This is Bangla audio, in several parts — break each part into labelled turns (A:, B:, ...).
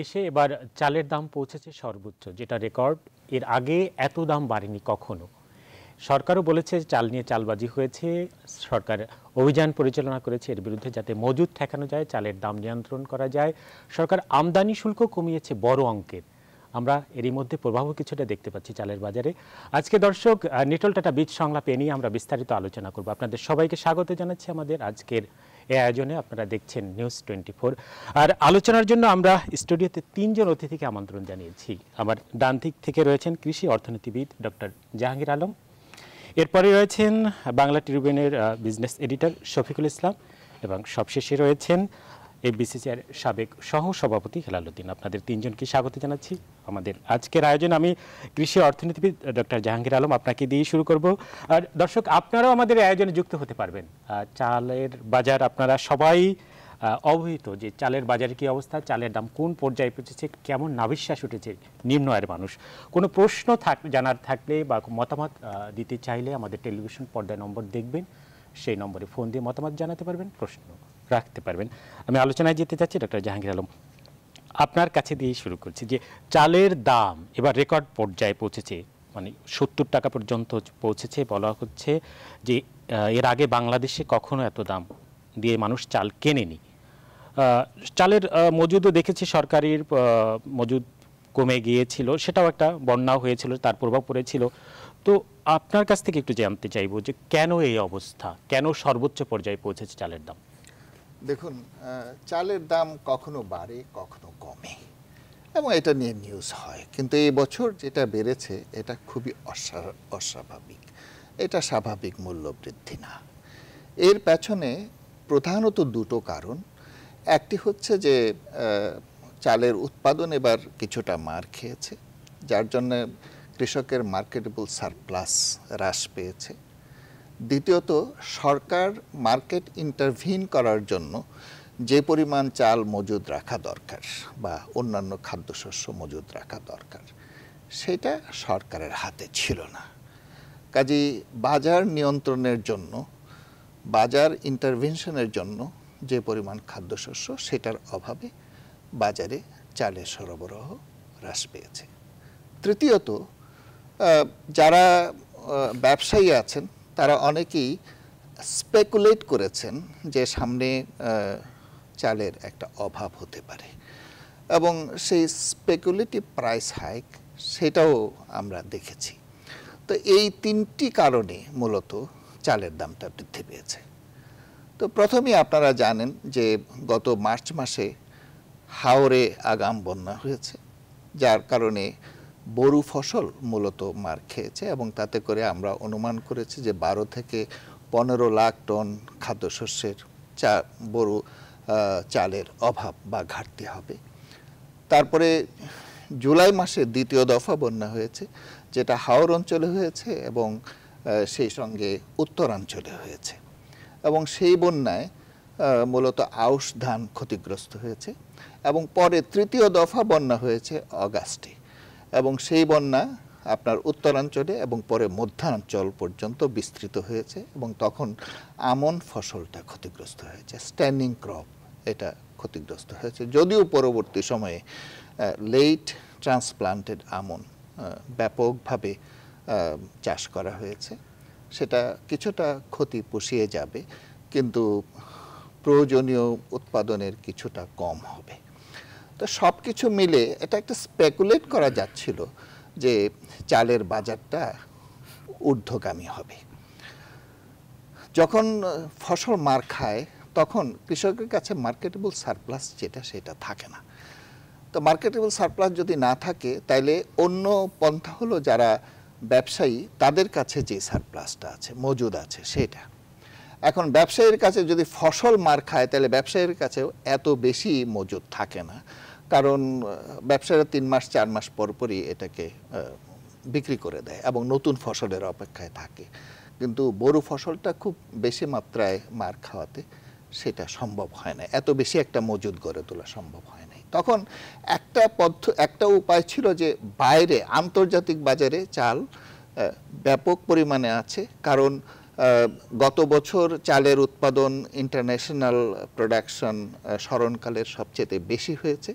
A: দেশে এবার চালের দাম পৌঁছেছে সর্বোচ্চ যেটা রেকর্ড এর আগে এত দাম বাড়েনি কখনো সরকারও বলেছে চাল নিয়ে চালবাজি হয়েছে সরকার অভিযান পরিচালনা করেছে এর বিরুদ্ধে যাতে মজুদ ঠেকানো যায় চালের দাম নিয়ন্ত্রণ করা যায় সরকার আমদানি শুল্ক কমিয়েছে বড় অঙ্কের আমরা এরই মধ্যে প্রভাবও কিছুটা দেখতে পাচ্ছি চালের বাজারে আজকে দর্শক নিটল টাটা বীজ সংলাপ এ নিয়ে আমরা বিস্তারিত আলোচনা করব আপনাদের সবাইকে স্বাগত জানাচ্ছি আমাদের আজকের এ আয়োজনে আপনারা দেখছেন নিউজ টোয়েন্টি আর আলোচনার জন্য আমরা স্টুডিওতে তিনজন অতিথিকে আমন্ত্রণ জানিয়েছি আমার ডান দিক থেকে রয়েছেন কৃষি অর্থনীতিবিদ ডক্টর জাহাঙ্গীর আলম এরপরে রয়েছেন বাংলা ট্রিবিউনের বিজনেস এডিটর শফিকুল ইসলাম এবং সবশেষে রয়েছেন এই বিসিসিআর সাবেক সভাপতি হেলালুদ্দিন আপনাদের তিনজনকে স্বাগত জানাচ্ছি আমাদের আজকের আয়োজন আমি কৃষি অর্থনীতিবিদ ডক্টর জাহাঙ্গীর আলম আপনাকে দিয়ে শুরু করব আর দর্শক আপনারাও আমাদের আয়োজনে যুক্ত হতে পারবেন চালের বাজার আপনারা সবাই অবহিত যে চালের বাজারে কি অবস্থা চালের দাম কোন পর্যায়ে পৌঁছেছে কেমন নাবিশ্বাস উঠেছে নিম্ন আয়ের মানুষ কোনো প্রশ্ন থাক জানার থাকলে বা মতামত দিতে চাইলে আমাদের টেলিভিশন পর্দায় নম্বর দেখবেন সেই নম্বরে ফোন দিয়ে মতামত জানাতে পারবেন প্রশ্ন রাখতে পারবেন আমি আলোচনায় যেতে চাচ্ছি ডক্টর জাহাঙ্গীর আলম আপনার কাছে দিয়ে শুরু করছি যে চালের দাম এবার রেকর্ড পর্যায়ে পৌঁছেছে মানে সত্তর টাকা পর্যন্ত পৌঁছেছে বলা হচ্ছে যে এর আগে বাংলাদেশে কখনো এত দাম দিয়ে মানুষ চাল কেনেনি চালের মজুদও দেখেছি সরকারের মজুদ কমে গিয়েছিল সেটাও একটা বন্যা হয়েছিল তার প্রভাব পড়েছিল তো আপনার কাছ থেকে একটু জানতে চাইব যে কেন এই অবস্থা কেন সর্বোচ্চ পর্যায়ে পৌঁছেছে চালের দাম
B: দেখুন চালের দাম কখনো বাড়ে কখনো কমে এবং এটা নিয়ে নিউজ হয় কিন্তু এই বছর যেটা বেড়েছে এটা খুবই অস্বাভাবিক এটা স্বাভাবিক মূল্য বৃদ্ধি না এর পেছনে প্রধানত দুটো কারণ একটি হচ্ছে যে চালের উৎপাদন এবার কিছুটা মার খেয়েছে যার জন্য কৃষকের মার্কেটেবল সারপ্লাস হ্রাস পেয়েছে দ্বিতীয়ত সরকার মার্কেট ইন্টারভিন করার জন্য যে পরিমাণ চাল মজুদ রাখা দরকার বা অন্যান্য খাদ্যশস্য মজুদ রাখা দরকার সেটা সরকারের হাতে ছিল না কাজেই বাজার নিয়ন্ত্রণের জন্য বাজার ইন্টারভেনশনের জন্য যে পরিমাণ খাদ্যশস্য সেটার অভাবে বাজারে চালের সরবরাহ হ্রাস পেয়েছে তৃতীয়ত যারা ব্যবসায়ী আছেন তারা অনেকেই স্পেকুলেট করেছেন যে সামনে চালের একটা অভাব হতে পারে এবং সেই স্পেকুলেটিভ প্রাইস হাইক সেটাও আমরা দেখেছি তো এই তিনটি কারণে মূলত চালের দামটা বৃদ্ধি পেয়েছে তো প্রথমেই আপনারা জানেন যে গত মার্চ মাসে হাওরে আগাম বন্যা হয়েছে যার কারণে বরু ফসল মূলত মার খেয়েছে এবং তাতে করে আমরা অনুমান করেছি যে বারো থেকে পনেরো লাখ টন খাদ্যশস্যের চা বরু চালের অভাব বা ঘাটতি হবে তারপরে জুলাই মাসে দ্বিতীয় দফা বন্যা হয়েছে যেটা হাওর অঞ্চলে হয়েছে এবং সেই সঙ্গে উত্তরাঞ্চলে হয়েছে এবং সেই বন্যায় মূলত আউশ ধান ক্ষতিগ্রস্ত হয়েছে এবং পরে তৃতীয় দফা বন্যা হয়েছে অগাস্টে এবং সেই বন্যা আপনার উত্তরাঞ্চলে এবং পরে মধ্যাঞ্চল পর্যন্ত বিস্তৃত হয়েছে এবং তখন আমন ফসলটা ক্ষতিগ্রস্ত হয়েছে স্ট্যান্ডিং ক্রপ এটা ক্ষতিগ্রস্ত হয়েছে যদিও পরবর্তী সময়ে লেট ট্রান্সপ্লান্টেড আমন ব্যাপকভাবে চাষ করা হয়েছে সেটা কিছুটা ক্ষতি পুষিয়ে যাবে কিন্তু প্রয়োজনীয় উৎপাদনের কিছুটা কম হবে তো সব কিছু মিলে এটা একটা স্পেকুলেট করা যাচ্ছিল যে চালের বাজারটা ঊর্ধ্বগামী হবে যখন ফসল মার খায় তখন কৃষকের কাছে মার্কেটেবল সারপ্লাস যেটা সেটা থাকে না তো মার্কেটেবল সারপ্লাস যদি না থাকে তাইলে অন্য পন্থা হলো যারা ব্যবসায়ী তাদের কাছে যে সারপ্লাসটা আছে মজুদ আছে সেটা এখন ব্যবসায়ীর কাছে যদি ফসল মার খায় তাহলে ব্যবসায়ীর কাছে এত বেশি মজুদ থাকে না কারণ ব্যবসায়ীরা তিন মাস চার মাস পরপরই এটাকে বিক্রি করে দেয় এবং নতুন ফসলের অপেক্ষায় থাকে কিন্তু বড় ফসলটা খুব বেশি মাত্রায় মার খাওয়াতে সেটা সম্ভব হয় না এত বেশি একটা মজুদ গড়ে তোলা সম্ভব হয় নাই তখন একটা পদ্ধ একটা উপায় ছিল যে বাইরে আন্তর্জাতিক বাজারে চাল ব্যাপক পরিমাণে আছে কারণ গত বছর চালের উৎপাদন ইন্টারন্যাশনাল প্রোডাকশন স্মরণকালের সবচেয়ে বেশি হয়েছে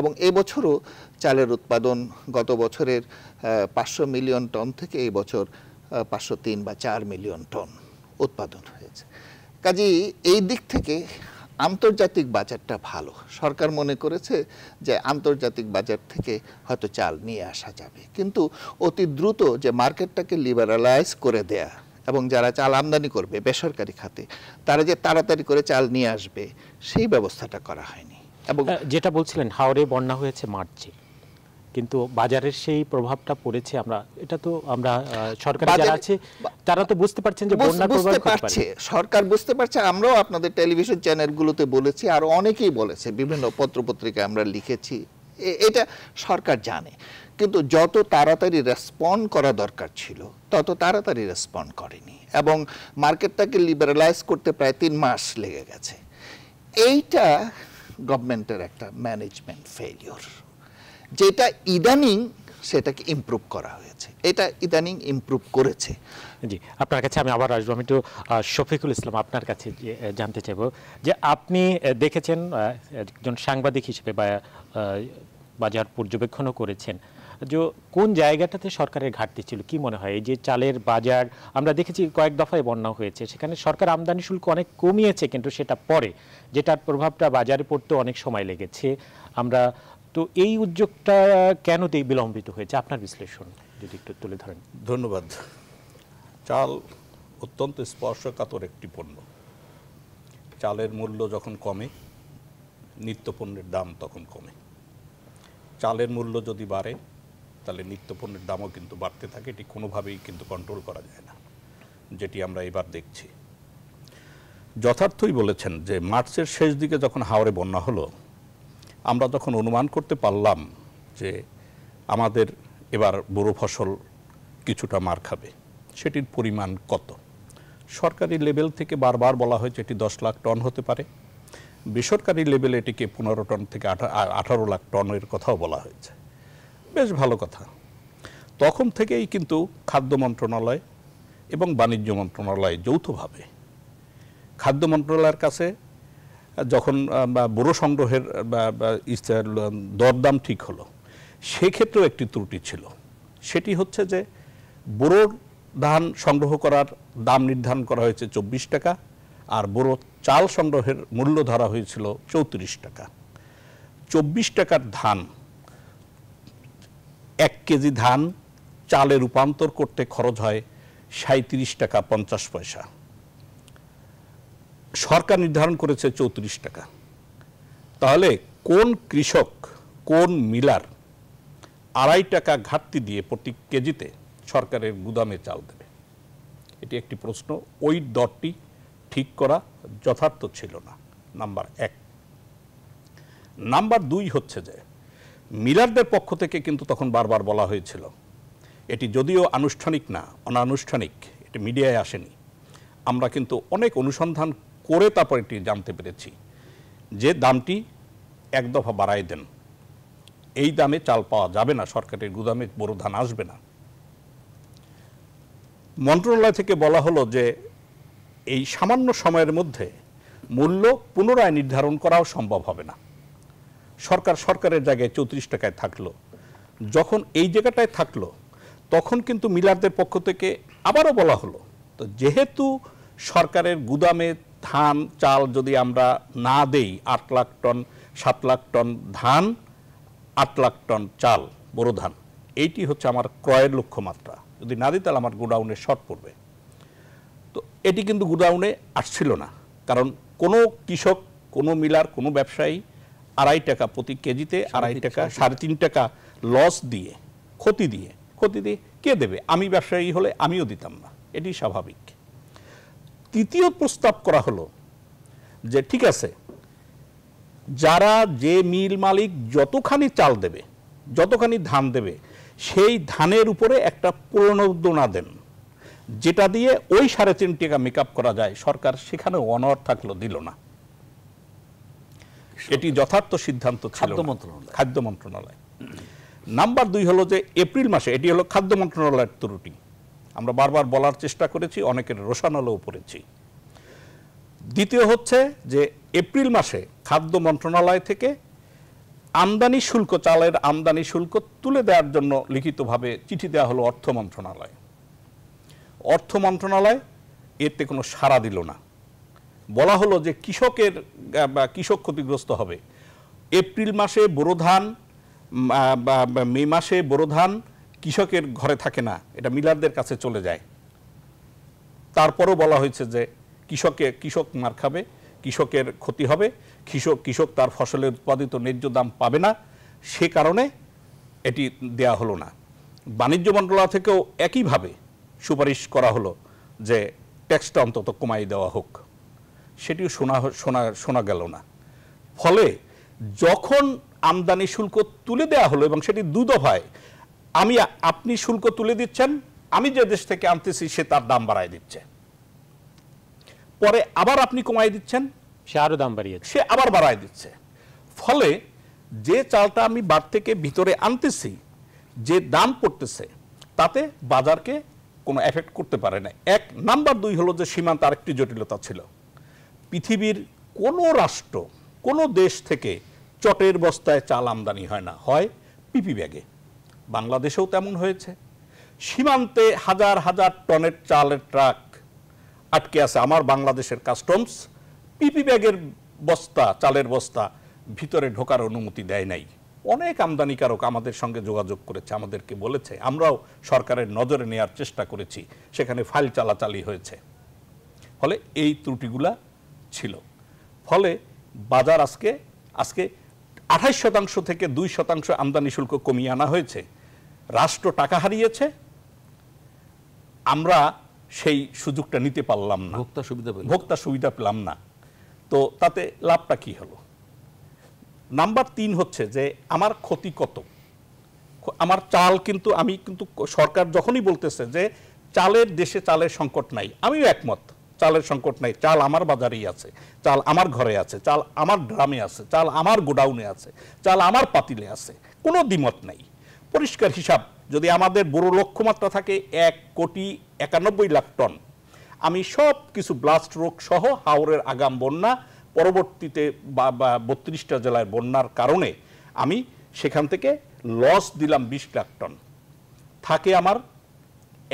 B: এবং এবছরও চালের উৎপাদন গত বছরের পাঁচশো মিলিয়ন টন থেকে এই বছর পাঁচশো তিন বা চার মিলিয়ন টন উৎপাদন হয়েছে কাজেই এই দিক থেকে আন্তর্জাতিক বাজারটা ভালো সরকার মনে করেছে যে আন্তর্জাতিক বাজার থেকে হয়তো চাল নিয়ে আসা যাবে কিন্তু অতি দ্রুত যে মার্কেটটাকে লিবারালাইজ করে দেয়া এবং যারা চাল আমদানি করবে বেসরকারি খাতে তারা যে তাড়াতাড়ি করে চাল নিয়ে আসবে সেই ব্যবস্থাটা করা হয়নি এবং যেটা বলছিলেন হাওড়ে বন্যা হয়েছে মার্চে
A: কিন্তু বাজারের সেই প্রভাবটা পড়েছে আমরা এটা তো আমরা সরকার যারা আছে তারা তো বুঝতে পারছেন যে বন্যা বুঝতে পারছে
B: সরকার বুঝতে পারছে আমরাও আপনাদের টেলিভিশন চ্যানেলগুলোতে বলেছি আর অনেকেই বলেছে বিভিন্ন পত্রপত্রিকায় আমরা লিখেছি এটা সরকার জানে কিন্তু যত তাড়াতাড়ি রেসপন্ড করা দরকার ছিল তত তাড়াতাড়ি রেসপন্ড করেনি এবং মার্কেটটাকে লিবারালাইজ করতে প্রায় তিন মাস লেগে গেছে এইটা গভর্নমেন্টের একটা ম্যানেজমেন্ট ফেলিওর যেটা ইদানিং সেটাকে ইম্প্রুভ করা হয়েছে এটা ইদানিং ইম্প্রুভ করেছে
A: জি আপনার কাছে আমি আবার আসবো আমি একটু শফিকুল ইসলাম আপনার কাছে জানতে চাইব যে আপনি দেখেছেন একজন সাংবাদিক হিসেবে বা বাজার পর্যবেক্ষণও করেছেন যে কোন জায়গাটাতে সরকারের ঘাটতি ছিল কি মনে হয় এই যে চালের বাজার আমরা দেখেছি কয়েক দফায় বন্যা হয়েছে সেখানে সরকার আমদানি শুল্ক অনেক কমিয়েছে কিন্তু সেটা পরে যেটার প্রভাবটা বাজারে পড়তে অনেক সময় লেগেছে আমরা তো এই উদ্যোগটা কেন বিলম্বিত হয়েছে আপনার বিশ্লেষণ যদি একটু তুলে ধরেন ধন্যবাদ
C: চাল অত্যন্ত স্পর্শকাতর একটি পণ্য চালের মূল্য যখন কমে নিত্যপণ্যের দাম তখন কমে চালের মূল্য যদি বাড়ে তাহলে নিত্যপণ্যের দামও কিন্তু বাড়তে থাকে এটি কোনোভাবেই কিন্তু কন্ট্রোল করা যায় না যেটি আমরা এবার দেখছি যথার্থই বলেছেন যে মার্চের শেষ দিকে যখন হাওড়ে বন্যা হলো আমরা তখন অনুমান করতে পারলাম যে আমাদের এবার বড়ো ফসল কিছুটা মার খাবে সেটির পরিমাণ কত সরকারি লেভেল থেকে বারবার বলা হয়েছে এটি দশ লাখ টন হতে পারে বেসরকারি লেভেলে এটিকে পনেরো টন থেকে আঠারো লাখ টনের কথাও বলা হয়েছে বেশ ভালো কথা তখন থেকেই কিন্তু খাদ্য মন্ত্রণালয় এবং বাণিজ্য মন্ত্রণালয় যৌথভাবে খাদ্য মন্ত্রণালয়ের কাছে যখন বুড়ো সংগ্রহের দরদাম ঠিক হলো সেক্ষেত্রেও একটি ত্রুটি ছিল সেটি হচ্ছে যে বোরোর ধান সংগ্রহ করার দাম নির্ধারণ করা হয়েছে চব্বিশ টাকা আর বুড়ো চাল সংগ্রহের মূল্য ধরা হয়েছিল চৌত্রিশ টাকা চব্বিশ টাকার ধান এক কেজি ধান চালে রূপান্তর করতে খরচ হয় সাঁত্রিশ টাকা পঞ্চাশ পয়সা সরকার নির্ধারণ করেছে চৌত্রিশ টাকা তাহলে কোন কৃষক কোন মিলার আড়াই টাকা ঘাটতি দিয়ে প্রতি কেজিতে সরকারের গুদামে চাল দেবে এটি একটি প্রশ্ন ওই দরটি ঠিক করা যথার্থ ছিল না নাম্বার এক নাম্বার দুই হচ্ছে যে মিলারদের পক্ষ থেকে কিন্তু তখন বারবার বলা হয়েছিল এটি যদিও আনুষ্ঠানিক না অনানুষ্ঠানিক এটি মিডিয়ায় আসেনি আমরা কিন্তু অনেক অনুসন্ধান করে তারপর এটি জানতে পেরেছি যে দামটি এক দফা বাড়ায় দেন এই দামে চাল পাওয়া যাবে না সরকারের গুদামে বড় ধান আসবে না মন্ত্রণালয় থেকে বলা হলো যে এই সামান্য সময়ের মধ্যে মূল্য পুনরায় নির্ধারণ করাও সম্ভব হবে না সরকার সরকারের জায়গায় চৌত্রিশ টাকায় থাকলো যখন এই জায়গাটায় থাকলো তখন কিন্তু মিলারদের পক্ষ থেকে আবারও বলা হলো তো যেহেতু সরকারের গুদামে ধান চাল যদি আমরা না দেই আট লাখ টন সাত লাখ টন ধান আট লাখ টন চাল বোরো ধান এইটি হচ্ছে আমার ক্রয়ের লক্ষ্যমাত্রা যদি না দিই তাহলে আমার গোডাউনে শর্ট পড়বে তো এটি কিন্তু গোডাউনে আসছিল না কারণ কোনো কৃষক কোনো মিলার কোনো ব্যবসায়ী আড়াই টাকা প্রতি কেজিতে আড়াই টাকা সাড়ে তিন টাকা লস দিয়ে ক্ষতি দিয়ে ক্ষতি দিয়ে কে দেবে আমি ব্যবসায়ী হলে আমিও দিতাম না এটি স্বাভাবিক তৃতীয় প্রস্তাব করা হলো যে ঠিক আছে যারা যে মিল মালিক যতখানি চাল দেবে যতখানি ধান দেবে সেই ধানের উপরে একটা প্রণোদনা দেন যেটা দিয়ে ওই সাড়ে তিন টাকা মেক করা যায় সরকার সেখানে অনর থাকলো দিল না এটি যথার্থ সিদ্ধান্ত ছিল খাদ্য মন্ত্রণালয় খাদ্য মন্ত্রণালয় নাম্বার দুই হলো যে এপ্রিল মাসে এটি হলো খাদ্য মন্ত্রণালয়ের ত্রুটি আমরা বারবার বলার চেষ্টা করেছি অনেকের রোশানলেও পড়েছি দ্বিতীয় হচ্ছে যে এপ্রিল মাসে খাদ্য মন্ত্রণালয় থেকে আমদানি শুল্ক চালের আমদানি শুল্ক তুলে দেওয়ার জন্য লিখিতভাবে চিঠি দেওয়া হলো অর্থ মন্ত্রণালয় অর্থ মন্ত্রণালয় এতে কোনো সাড়া দিল না বলা হলো যে কৃষকের কৃষক ক্ষতিগ্রস্ত হবে এপ্রিল মাসে বোরো ধান মে মাসে বোরো ধান কৃষকের ঘরে থাকে না এটা মিলারদের কাছে চলে যায় তারপরও বলা হয়েছে যে কৃষকে কৃষক মার খাবে কৃষকের ক্ষতি হবে কৃষক কৃষক তার ফসলের উৎপাদিত ন্যায্য দাম পাবে না সে কারণে এটি দেয়া হলো না বাণিজ্য মন্ত্রণালয় থেকেও একইভাবে সুপারিশ করা হলো যে ট্যাক্সটা অন্তত কমাই দেওয়া হোক সেটিও শোনা শোনা শোনা গেল না ফলে যখন আমদানি শুল্ক তুলে দেয়া হলো এবং সেটি দুদফায় আমি আপনি শুল্ক তুলে দিচ্ছেন আমি যে দেশ থেকে আনতেছি সে তার দাম বাড়াই দিচ্ছে পরে আবার আপনি কমাই দিচ্ছেন সে আরও দাম বাড়িয়ে সে আবার বাড়ায় দিচ্ছে ফলে যে চালটা আমি বার থেকে ভিতরে আনতেছি যে দাম পড়তেছে তাতে বাজারকে কোনো এফেক্ট করতে পারে না এক নাম্বার দুই হলো যে সীমান্ত আরেকটি জটিলতা ছিল পৃথিবীর কোনো রাষ্ট্র কোনো দেশ থেকে চটের বস্তায় চাল আমদানি হয় না হয় পিপি ব্যাগে বাংলাদেশেও তেমন হয়েছে সীমান্তে হাজার হাজার টনের চালের ট্রাক আটকে আছে আমার বাংলাদেশের কাস্টমস পিপি ব্যাগের বস্তা চালের বস্তা ভিতরে ঢোকার অনুমতি দেয় নাই অনেক আমদানিকারক আমাদের সঙ্গে যোগাযোগ করেছে আমাদেরকে বলেছে আমরাও সরকারের নজরে নেয়ার চেষ্টা করেছি সেখানে ফাইল চালাচালি হয়েছে ফলে এই ত্রুটিগুলা ছিল ফলে বাজার আজকে আজকে আঠাশ শতাংশ থেকে দুই শতাংশ আমদানি শুল্ক কমিয়ে আনা হয়েছে রাষ্ট্র টাকা হারিয়েছে আমরা সেই সুযোগটা নিতে পারলাম না ভোক্তা সুবিধা ভোক্তা সুবিধা পেলাম না তো তাতে লাভটা কি হলো নাম্বার তিন হচ্ছে যে আমার ক্ষতি কত আমার চাল কিন্তু আমি কিন্তু সরকার যখনই বলতেছে যে চালের দেশে চালের সংকট নাই আমিও একমত চালের সংকট নাই চাল আমার বাজারেই আছে চাল আমার ঘরে আছে চাল আমার ড্রামে আছে চাল আমার গোডাউনে আছে চাল আমার পাতিলে আছে কোনো দ্বিমত নাই পরিষ্কার হিসাব যদি আমাদের বড় লক্ষ্যমাত্রা থাকে এক কোটি একানব্বই লাখ টন আমি সব কিছু ব্লাস্ট রোগ সহ হাওরের আগাম বন্যা পরবর্তীতে বা বত্রিশটা জেলায় বন্যার কারণে আমি সেখান থেকে লস দিলাম বিশ লাখ টন থাকে আমার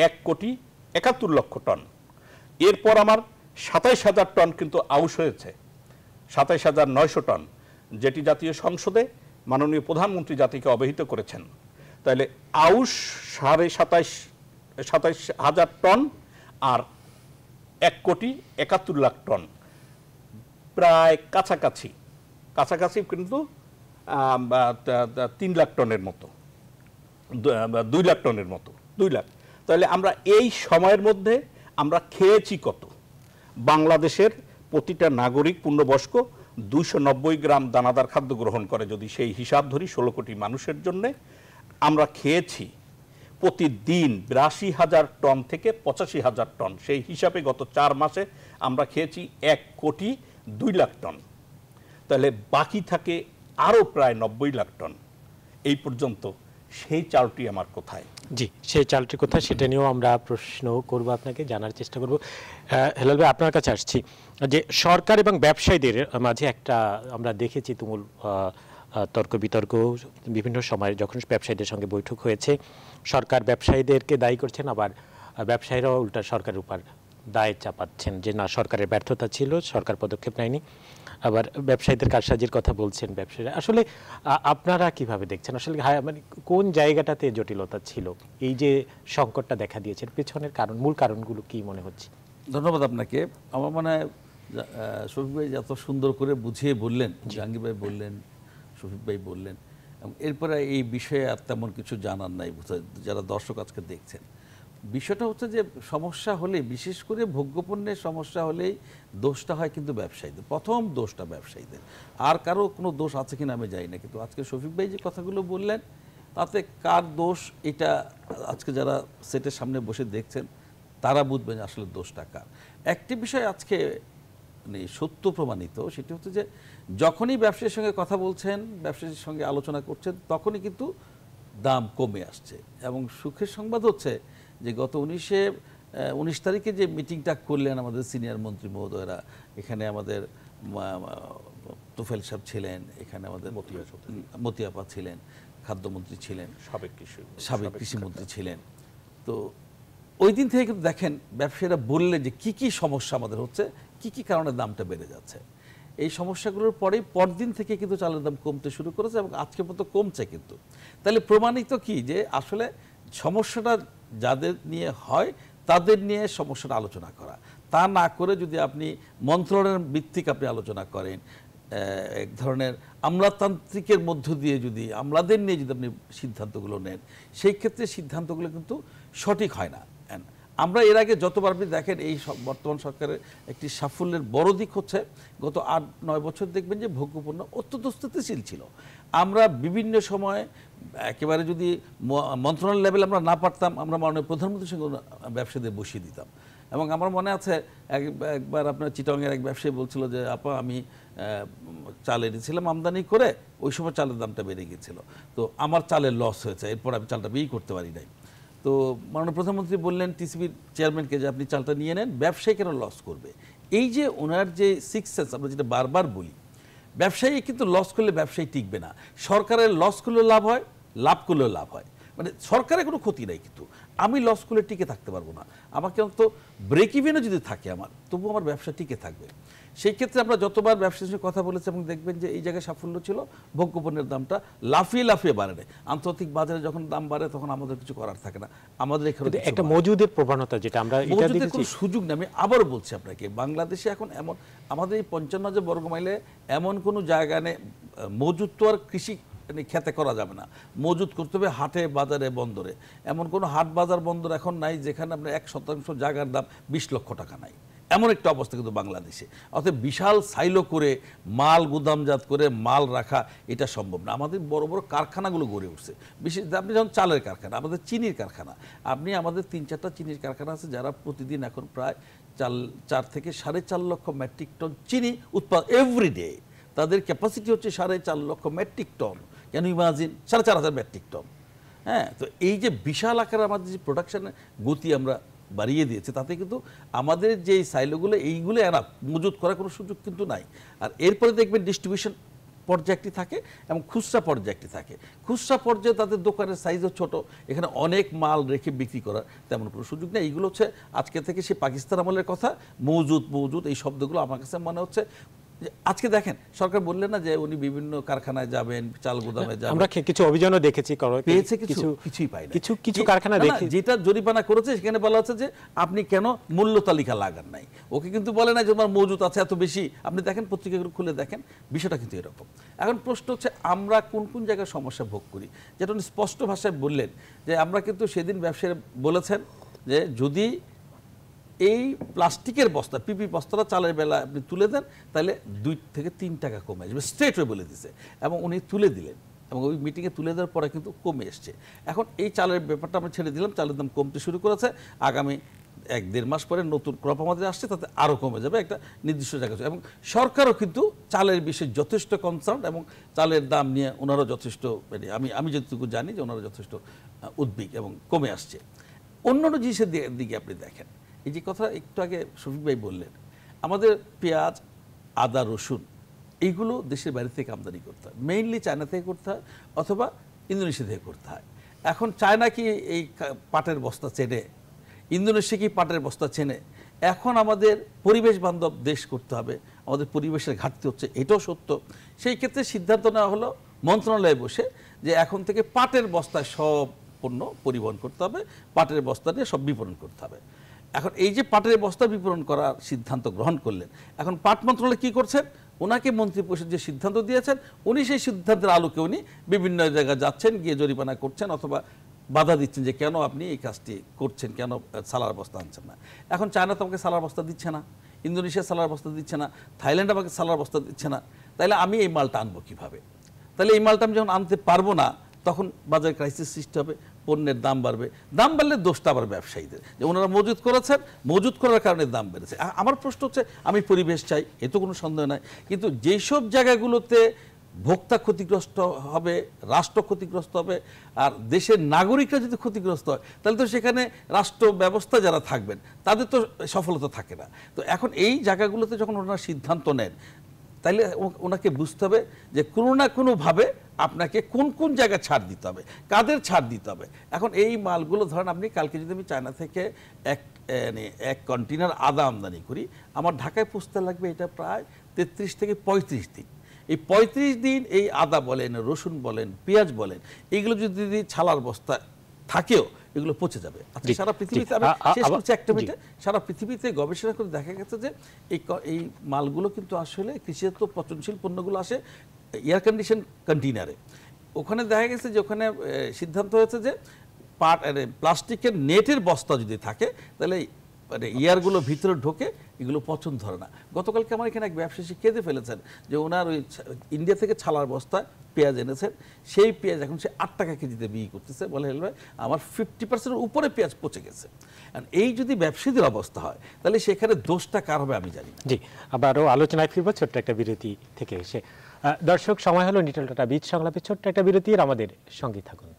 C: এক কোটি একাত্তর লক্ষ টন এরপর আমার সাতাইশ হাজার টন কিন্তু আউশ হয়েছে সাতাইশ হাজার নয়শো টন যেটি জাতীয় সংসদে মাননীয় প্রধানমন্ত্রী জাতিকে অবহিত করেছেন তাহলে আউশ সাড়ে সাতাইশ সাতাইশ হাজার টন আর এক কোটি একাত্তর লাখ টন প্রায় কাছাকাছি কাছাকাছি কিন্তু তিন লাখ টনের মতো দুই লাখ টনের মতো দুই লাখ তাহলে আমরা এই সময়ের মধ্যে আমরা খেয়েছি কত বাংলাদেশের প্রতিটা নাগরিক পূর্ণবয়স্ক দুইশো গ্রাম দানাদার খাদ্য গ্রহণ করে যদি সেই হিসাব ধরি ষোলো কোটি মানুষের জন্যে আমরা খেয়েছি প্রতিদিন বিরাশি হাজার টন থেকে পঁচাশি হাজার টন সেই হিসাবে গত চার মাসে আমরা খেয়েছি এক কোটি দুই লাখ টন তাহলে বাকি থাকে আরও প্রায় নব্বই লাখ টন এই পর্যন্ত
A: সেই চালটি আমার কোথায় জি সেই চালটি কোথায় সেটা নিয়েও আমরা প্রশ্ন করব আপনাকে জানার চেষ্টা করব হেলাল ভাই আপনার কাছে আসছি যে সরকার এবং ব্যবসায়ীদের মাঝে একটা আমরা দেখেছি তুমুল তর্ক বিতর্ক বিভিন্ন সময়ে যখন ব্যবসায়ীদের সঙ্গে বৈঠক হয়েছে সরকার ব্যবসায়ীদেরকে দায়ী করছেন আবার ব্যবসায়ীরাও উল্টা সরকারের উপর দায় চাপাচ্ছেন যে না সরকারের ব্যর্থতা ছিল সরকার পদক্ষেপ নেয়নি আবার ব্যবসায়ীদের কারসাজির কথা বলছেন ব্যবসায়ীরা আসলে আপনারা কিভাবে দেখছেন আসলে মানে কোন জায়গাটাতে জটিলতা ছিল এই যে সংকটটা দেখা দিয়েছেন পেছনের কারণ মূল কারণগুলো কি মনে
D: হচ্ছে ধন্যবাদ আপনাকে আমার মনে হয় শফিক ভাই এত সুন্দর করে বুঝিয়ে বললেন জাহাঙ্গীর ভাই বললেন শফিক ভাই বললেন এরপরে এই বিষয়ে আর তেমন কিছু জানার নাই যারা দর্শক আজকে দেখছেন বিষয়টা হচ্ছে যে সমস্যা হলে বিশেষ করে ভোগ্যপণ্যের সমস্যা হলেই দোষটা হয় কিন্তু ব্যবসায়ীদের প্রথম দোষটা ব্যবসায়ীদের আর কারো কোনো দোষ আছে কিনা আমি জানি না কিন্তু আজকে শফিক ভাই যে কথাগুলো বললেন তাতে কার দোষ এটা আজকে যারা সেটের সামনে বসে দেখছেন তারা বুঝবেন আসলে দোষটা কার একটি বিষয় আজকে মানে সত্য প্রমাণিত সেটি হচ্ছে যে যখনই ব্যবসায়ীর সঙ্গে কথা বলছেন ব্যবসায়ীর সঙ্গে আলোচনা করছেন তখনই কিন্তু দাম কমে আসছে এবং সুখের সংবাদ হচ্ছে যে গত উনিশে উনিশ তারিখে যে মিটিংটা করলেন আমাদের সিনিয়র মন্ত্রী মহোদয়রা এখানে আমাদের তুফেল সাহেব ছিলেন এখানে আমাদের মতিয়াপা ছিলেন খাদ্যমন্ত্রী ছিলেন সাবেক কৃষি সাবেক কৃষিমন্ত্রী ছিলেন তো ওই দিন থেকে কিন্তু দেখেন ব্যবসায়ীরা বললেন যে কি কি সমস্যা আমাদের হচ্ছে কি কি কারণে দামটা বেড়ে যাচ্ছে এই সমস্যাগুলোর পরেই পরদিন থেকে কিন্তু চালের দাম কমতে শুরু করেছে এবং আজকে পর্যন্ত কমছে কিন্তু তাহলে প্রমাণিত কি যে আসলে সমস্যাটা যাদের নিয়ে হয় তাদের নিয়ে সমস্যাটা আলোচনা করা তা না করে যদি আপনি মন্ত্রণের ভিত্তিক আপনি আলোচনা করেন এক ধরনের আমলাতান্ত্রিকের মধ্য দিয়ে যদি আমলাদের নিয়ে যদি আপনি সিদ্ধান্তগুলো নেন সেই ক্ষেত্রে সিদ্ধান্তগুলো কিন্তু সঠিক হয় না আমরা এর আগে যতবার আপনি দেখেন এই বর্তমান সরকারের একটি সাফল্যের বড় দিক হচ্ছে গত আট নয় বছর দেখবেন যে ভোগ্যপূর্ণ অত্যন্ত স্থিতিশীল ছিল আমরা বিভিন্ন সময়ে একেবারে যদি মন্ত্রণালয় লেভেল আমরা না পারতাম আমরা মাননীয় প্রধানমন্ত্রীর সঙ্গে ব্যবসায়ীদের বসিয়ে দিতাম এবং আমার মনে আছে একবার আপনার চিটংয়ের এক ব্যবসায়ী বলছিল যে আপা আমি চাল এনেছিলাম আমদানি করে ওই সময় চালের দামটা বেড়ে গিয়েছিল তো আমার চালের লস হয়েছে এরপর আমি চালটা বিয়ে করতে পারি নাই তো মাননীয় প্রধানমন্ত্রী বললেন টিসিবির চেয়ারম্যানকে যে আপনি চালটা নিয়ে নেন ব্যবসায়ী কেন লস করবে এই যে ওনার যে সিক্স সেন্স আমরা যেটা বারবার বলি ব্যবসায়ী কিন্তু লস করলে ব্যবসায়ী টিকবে না সরকারের লস করলেও লাভ হয় লাভ করলেও লাভ হয় মানে সরকারের কোনো ক্ষতি নাই কিন্তু আমি লস করলে টিকে থাকতে পারবো না আমাকে অন্তত ব্রেক ইভেনও যদি থাকে আমার তবু আমার ব্যবসা টিকে থাকবে সেই ক্ষেত্রে আমরা যতবার ব্যবসা হিসেবে কথা বলেছি এবং দেখবেন যে এই জায়গায় সাফল্য ছিল ভোগ্যপণ্যের দামটা লাফিয়ে লাফিয়ে বাড়ে আন্তর্জাতিক বাজারে যখন দাম বাড়ে তখন আমাদের কিছু করার থাকে না আমাদের এখানে একটা
A: মজুদের প্রবণতা যেটা আমরা
D: সুযোগ নেই আমি আবার বলছি আপনাকে বাংলাদেশে এখন এমন আমাদের এই পঞ্চান্ন হাজার বর্গমাইলে এমন কোনো জায়গা নেই মজুদ তো আর কৃষি মানে খেতে করা যাবে না মজুদ করতে হবে হাটে বাজারে বন্দরে এমন কোনো হাট বাজার বন্দর এখন নাই যেখানে আপনার এক শতাংশ জায়গার দাম বিশ লক্ষ টাকা নাই এমন একটা অবস্থা কিন্তু বাংলাদেশে অর্থাৎ বিশাল সাইলো করে মাল গুদামজাত করে মাল রাখা এটা সম্ভব না আমাদের বড় বড় কারখানাগুলো গড়ে উঠছে বিশেষ আপনি যেমন চালের কারখানা আমাদের চিনির কারখানা আপনি আমাদের তিন চারটা চিনির কারখানা আছে যারা প্রতিদিন এখন প্রায় চার চার থেকে সাড়ে চার লক্ষ মেট্রিক টন চিনি উৎপাদন এভরিডে তাদের ক্যাপাসিটি হচ্ছে সাড়ে চার লক্ষ মেট্রিক টন কেন ইমাজিন সাড়ে চার হাজার মেট্রিক টন হ্যাঁ তো এই যে বিশাল আকারে আমাদের যে প্রোডাকশানের গতি আমরা বাড়িয়ে দিয়েছে তাতে কিন্তু আমাদের যে সাইলোগুলো এইগুলো এরা মজুত করার কোনো সুযোগ কিন্তু নাই আর এরপরে দেখবেন ডিস্ট্রিবিউশন পর্যায়টি থাকে এবং খুচরা পর্যায়টি থাকে খুচরা পর্যায়ে তাদের দোকানের সাইজও ছোট এখানে অনেক মাল রেখে বিক্রি করার তেমন কোনো সুযোগ নেই এইগুলো হচ্ছে আজকে থেকে সে পাকিস্তান আমলের কথা মজুদ মজুদ এই শব্দগুলো আমার কাছে মনে হচ্ছে আজকে দেখেন সরকার বললেন না যে উনি বিভিন্ন কারখানায় যাবেন চাল গুদামে যাবেন আমরা
A: কিছু অভিযানও দেখেছি পেয়েছে কিছু
D: কিছুই পাই কিছু কিছু কারখানা দেখি যেটা জরিমানা করেছে সেখানে বলা হচ্ছে যে আপনি কেন মূল্য তালিকা লাগান নাই ওকে কিন্তু বলে না যে তোমার মজুত আছে এত বেশি আপনি দেখেন পত্রিকাগুলো খুলে দেখেন বিষয়টা কিন্তু এরকম এখন প্রশ্ন হচ্ছে আমরা কোন কোন জায়গায় সমস্যা ভোগ করি যেটা উনি স্পষ্ট ভাষায় বললেন যে আমরা কিন্তু সেদিন ব্যবসায়ী বলেছেন যে যদি এই প্লাস্টিকের বস্তা পিপি বস্তাটা চালের বেলা আপনি তুলে দেন তাহলে দুই থেকে তিন টাকা কমে আসবে স্ট্রেট হয়ে বলে দিছে এবং উনি তুলে দিলেন এবং ওই মিটিংয়ে তুলে দেওয়ার পরে কিন্তু কমে এসছে এখন এই চালের ব্যাপারটা আমরা ছেড়ে দিলাম চালের দাম কমতে শুরু করেছে আগামী এক দেড় মাস পরে নতুন ক্রপ আমাদের আসছে তাতে আরও কমে যাবে একটা নির্দিষ্ট জায়গা এবং সরকারও কিন্তু চালের বিষয়ে যথেষ্ট কনসার্ন এবং চালের দাম নিয়ে ওনারও যথেষ্ট মানে আমি আমি যেটুকু জানি যে ওনারা যথেষ্ট উদ্বিগ এবং কমে আসছে অন্যান্য জিনিসের দিকে আপনি দেখেন এই যে কথা একটু আগে শফিক ভাই বললেন আমাদের পেঁয়াজ আদা রসুন এইগুলো দেশের বাইরে থেকে আমদানি করতে হয় মেইনলি চায়না থেকে করতে হয় অথবা ইন্দোনেশিয়া থেকে করতে হয় এখন চায়না কি এই পাটের বস্তা চেনে ইন্দোনেশিয়া কি পাটের বস্তা চেনে এখন আমাদের পরিবেশ বান্ধব দেশ করতে হবে আমাদের পরিবেশের ঘাটতি হচ্ছে এটাও সত্য সেই ক্ষেত্রে সিদ্ধান্ত নেওয়া হলো মন্ত্রণালয়ে বসে যে এখন থেকে পাটের বস্তায় সব পণ্য পরিবহন করতে হবে পাটের বস্তা নিয়ে সব বিপণন করতে হবে এখন এই যে পাটের বস্তা বিপরণ করার সিদ্ধান্ত গ্রহণ করলেন এখন পাট মন্ত্রণালয় কী করছেন ওনাকে মন্ত্রিপরিষদ যে সিদ্ধান্ত দিয়েছেন উনি সেই সিদ্ধান্তের আলোকে উনি বিভিন্ন জায়গায় যাচ্ছেন গিয়ে জরিমানা করছেন অথবা বাধা দিচ্ছেন যে কেন আপনি এই কাজটি করছেন কেন সালার বস্তা আনছেন না এখন চায়না তো আমাকে সালার বস্তা দিচ্ছে না ইন্দোনেশিয়া সালার বস্তা দিচ্ছে না থাইল্যান্ড আমাকে সালার বস্তা দিচ্ছে না তাহলে আমি এই মালটা আনবো কীভাবে তাহলে এই মালটা আমি যখন আনতে পারবো না তখন বাজারে ক্রাইসিস সৃষ্টি হবে পণ্যের দাম বাড়বে দাম বাড়লে দোষটা আবার ব্যবসায়ীদের যে ওনারা মজুত করেছেন মজুত করার কারণে দাম বেড়েছে আমার প্রশ্ন হচ্ছে আমি পরিবেশ চাই এ তো কোনো সন্দেহ নাই কিন্তু যেসব জায়গাগুলোতে ভোক্তা ক্ষতিগ্রস্ত হবে রাষ্ট্র ক্ষতিগ্রস্ত হবে আর দেশের নাগরিকরা যদি ক্ষতিগ্রস্ত হয় তাহলে তো সেখানে রাষ্ট্র ব্যবস্থা যারা থাকবেন তাদের তো সফলতা থাকে না তো এখন এই জায়গাগুলোতে যখন ওনারা সিদ্ধান্ত নেন তাহলে ওনাকে বুঝতে হবে যে কোনো না কোনোভাবে আপনাকে কোন কোন জায়গায় ছাড় দিতে হবে কাদের ছাড় দিতে হবে এখন এই মালগুলো ধরেন আপনি কালকে যদি আমি চায়না থেকে এক মানে এক কন্টেনার আদা আমদানি করি আমার ঢাকায় পুষতে লাগবে এটা প্রায় তেত্রিশ থেকে পঁয়ত্রিশ দিন এই ৩৫ দিন এই আদা বলেন রসুন বলেন পেঁয়াজ বলেন এগুলো যদি ছালার বস্তা থাকেও এগুলো পচে যাবে আচ্ছা, সারা পৃথিবীতে আমি শেষ করছি একটা মিনিটে সারা পৃথিবীতে গবেষণা করে দেখা গেছে যে এই এই মালগুলো কিন্তু আসলে কৃষিজাত পচনশীল পণ্যগুলো আসে এয়ার কন্ডিশন কন্টেনারে ওখানে দেখা গেছে যে ওখানে সিদ্ধান্ত হয়েছে যে পাট প্লাস্টিকের নেটের বস্তা যদি থাকে তাহলে মানে ইয়ারগুলো ভিতরে ঢোকে এগুলো পছন্দ ধরে না গতকালকে আমার এখানে এক ব্যবসায়ী কেঁদে ফেলেছেন যে ওনার ওই ইন্ডিয়া থেকে ছালার বস্তা পেঁয়াজ এনেছেন সেই পেঁয়াজ এখন সে আট টাকা কেজিতে বিক্রি করতেছে বলে হেল ভাই আমার ফিফটি পার্সেন্টের উপরে পেঁয়াজ পচে গেছে এই যদি ব্যবসায়ীদের অবস্থা হয় তাহলে সেখানে দোষটা কার হবে আমি জানি জি আবারও আলোচনায় ফিরবো ছোট্ট একটা বিরতি থেকে এসে
A: দর্শক সময় হলো নিটল টাটা বীজ সংলাপে ছোট্ট একটা বিরতি আমাদের সঙ্গে থাকুন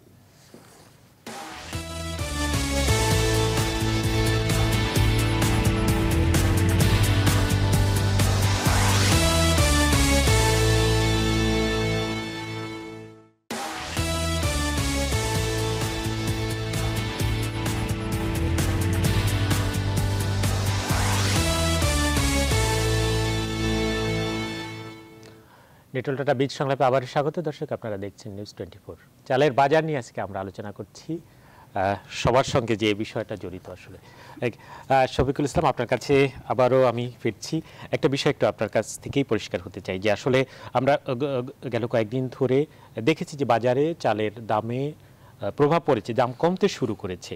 A: লিটল টাটা বীজ সংলাপে আবার স্বাগত দর্শক আপনারা দেখছেন নিউজ টোয়েন্টি ফোর চালের বাজার নিয়ে আজকে আমরা আলোচনা করছি সবার সঙ্গে যে বিষয়টা জড়িত আসলে শফিকুল ইসলাম আপনার কাছে আবারও আমি ফিরছি একটা বিষয় একটু আপনার কাছ থেকেই পরিষ্কার হতে চাই যে আসলে আমরা গেল কয়েকদিন ধরে দেখেছি যে বাজারে চালের দামে প্রভাব পড়েছে দাম কমতে শুরু করেছে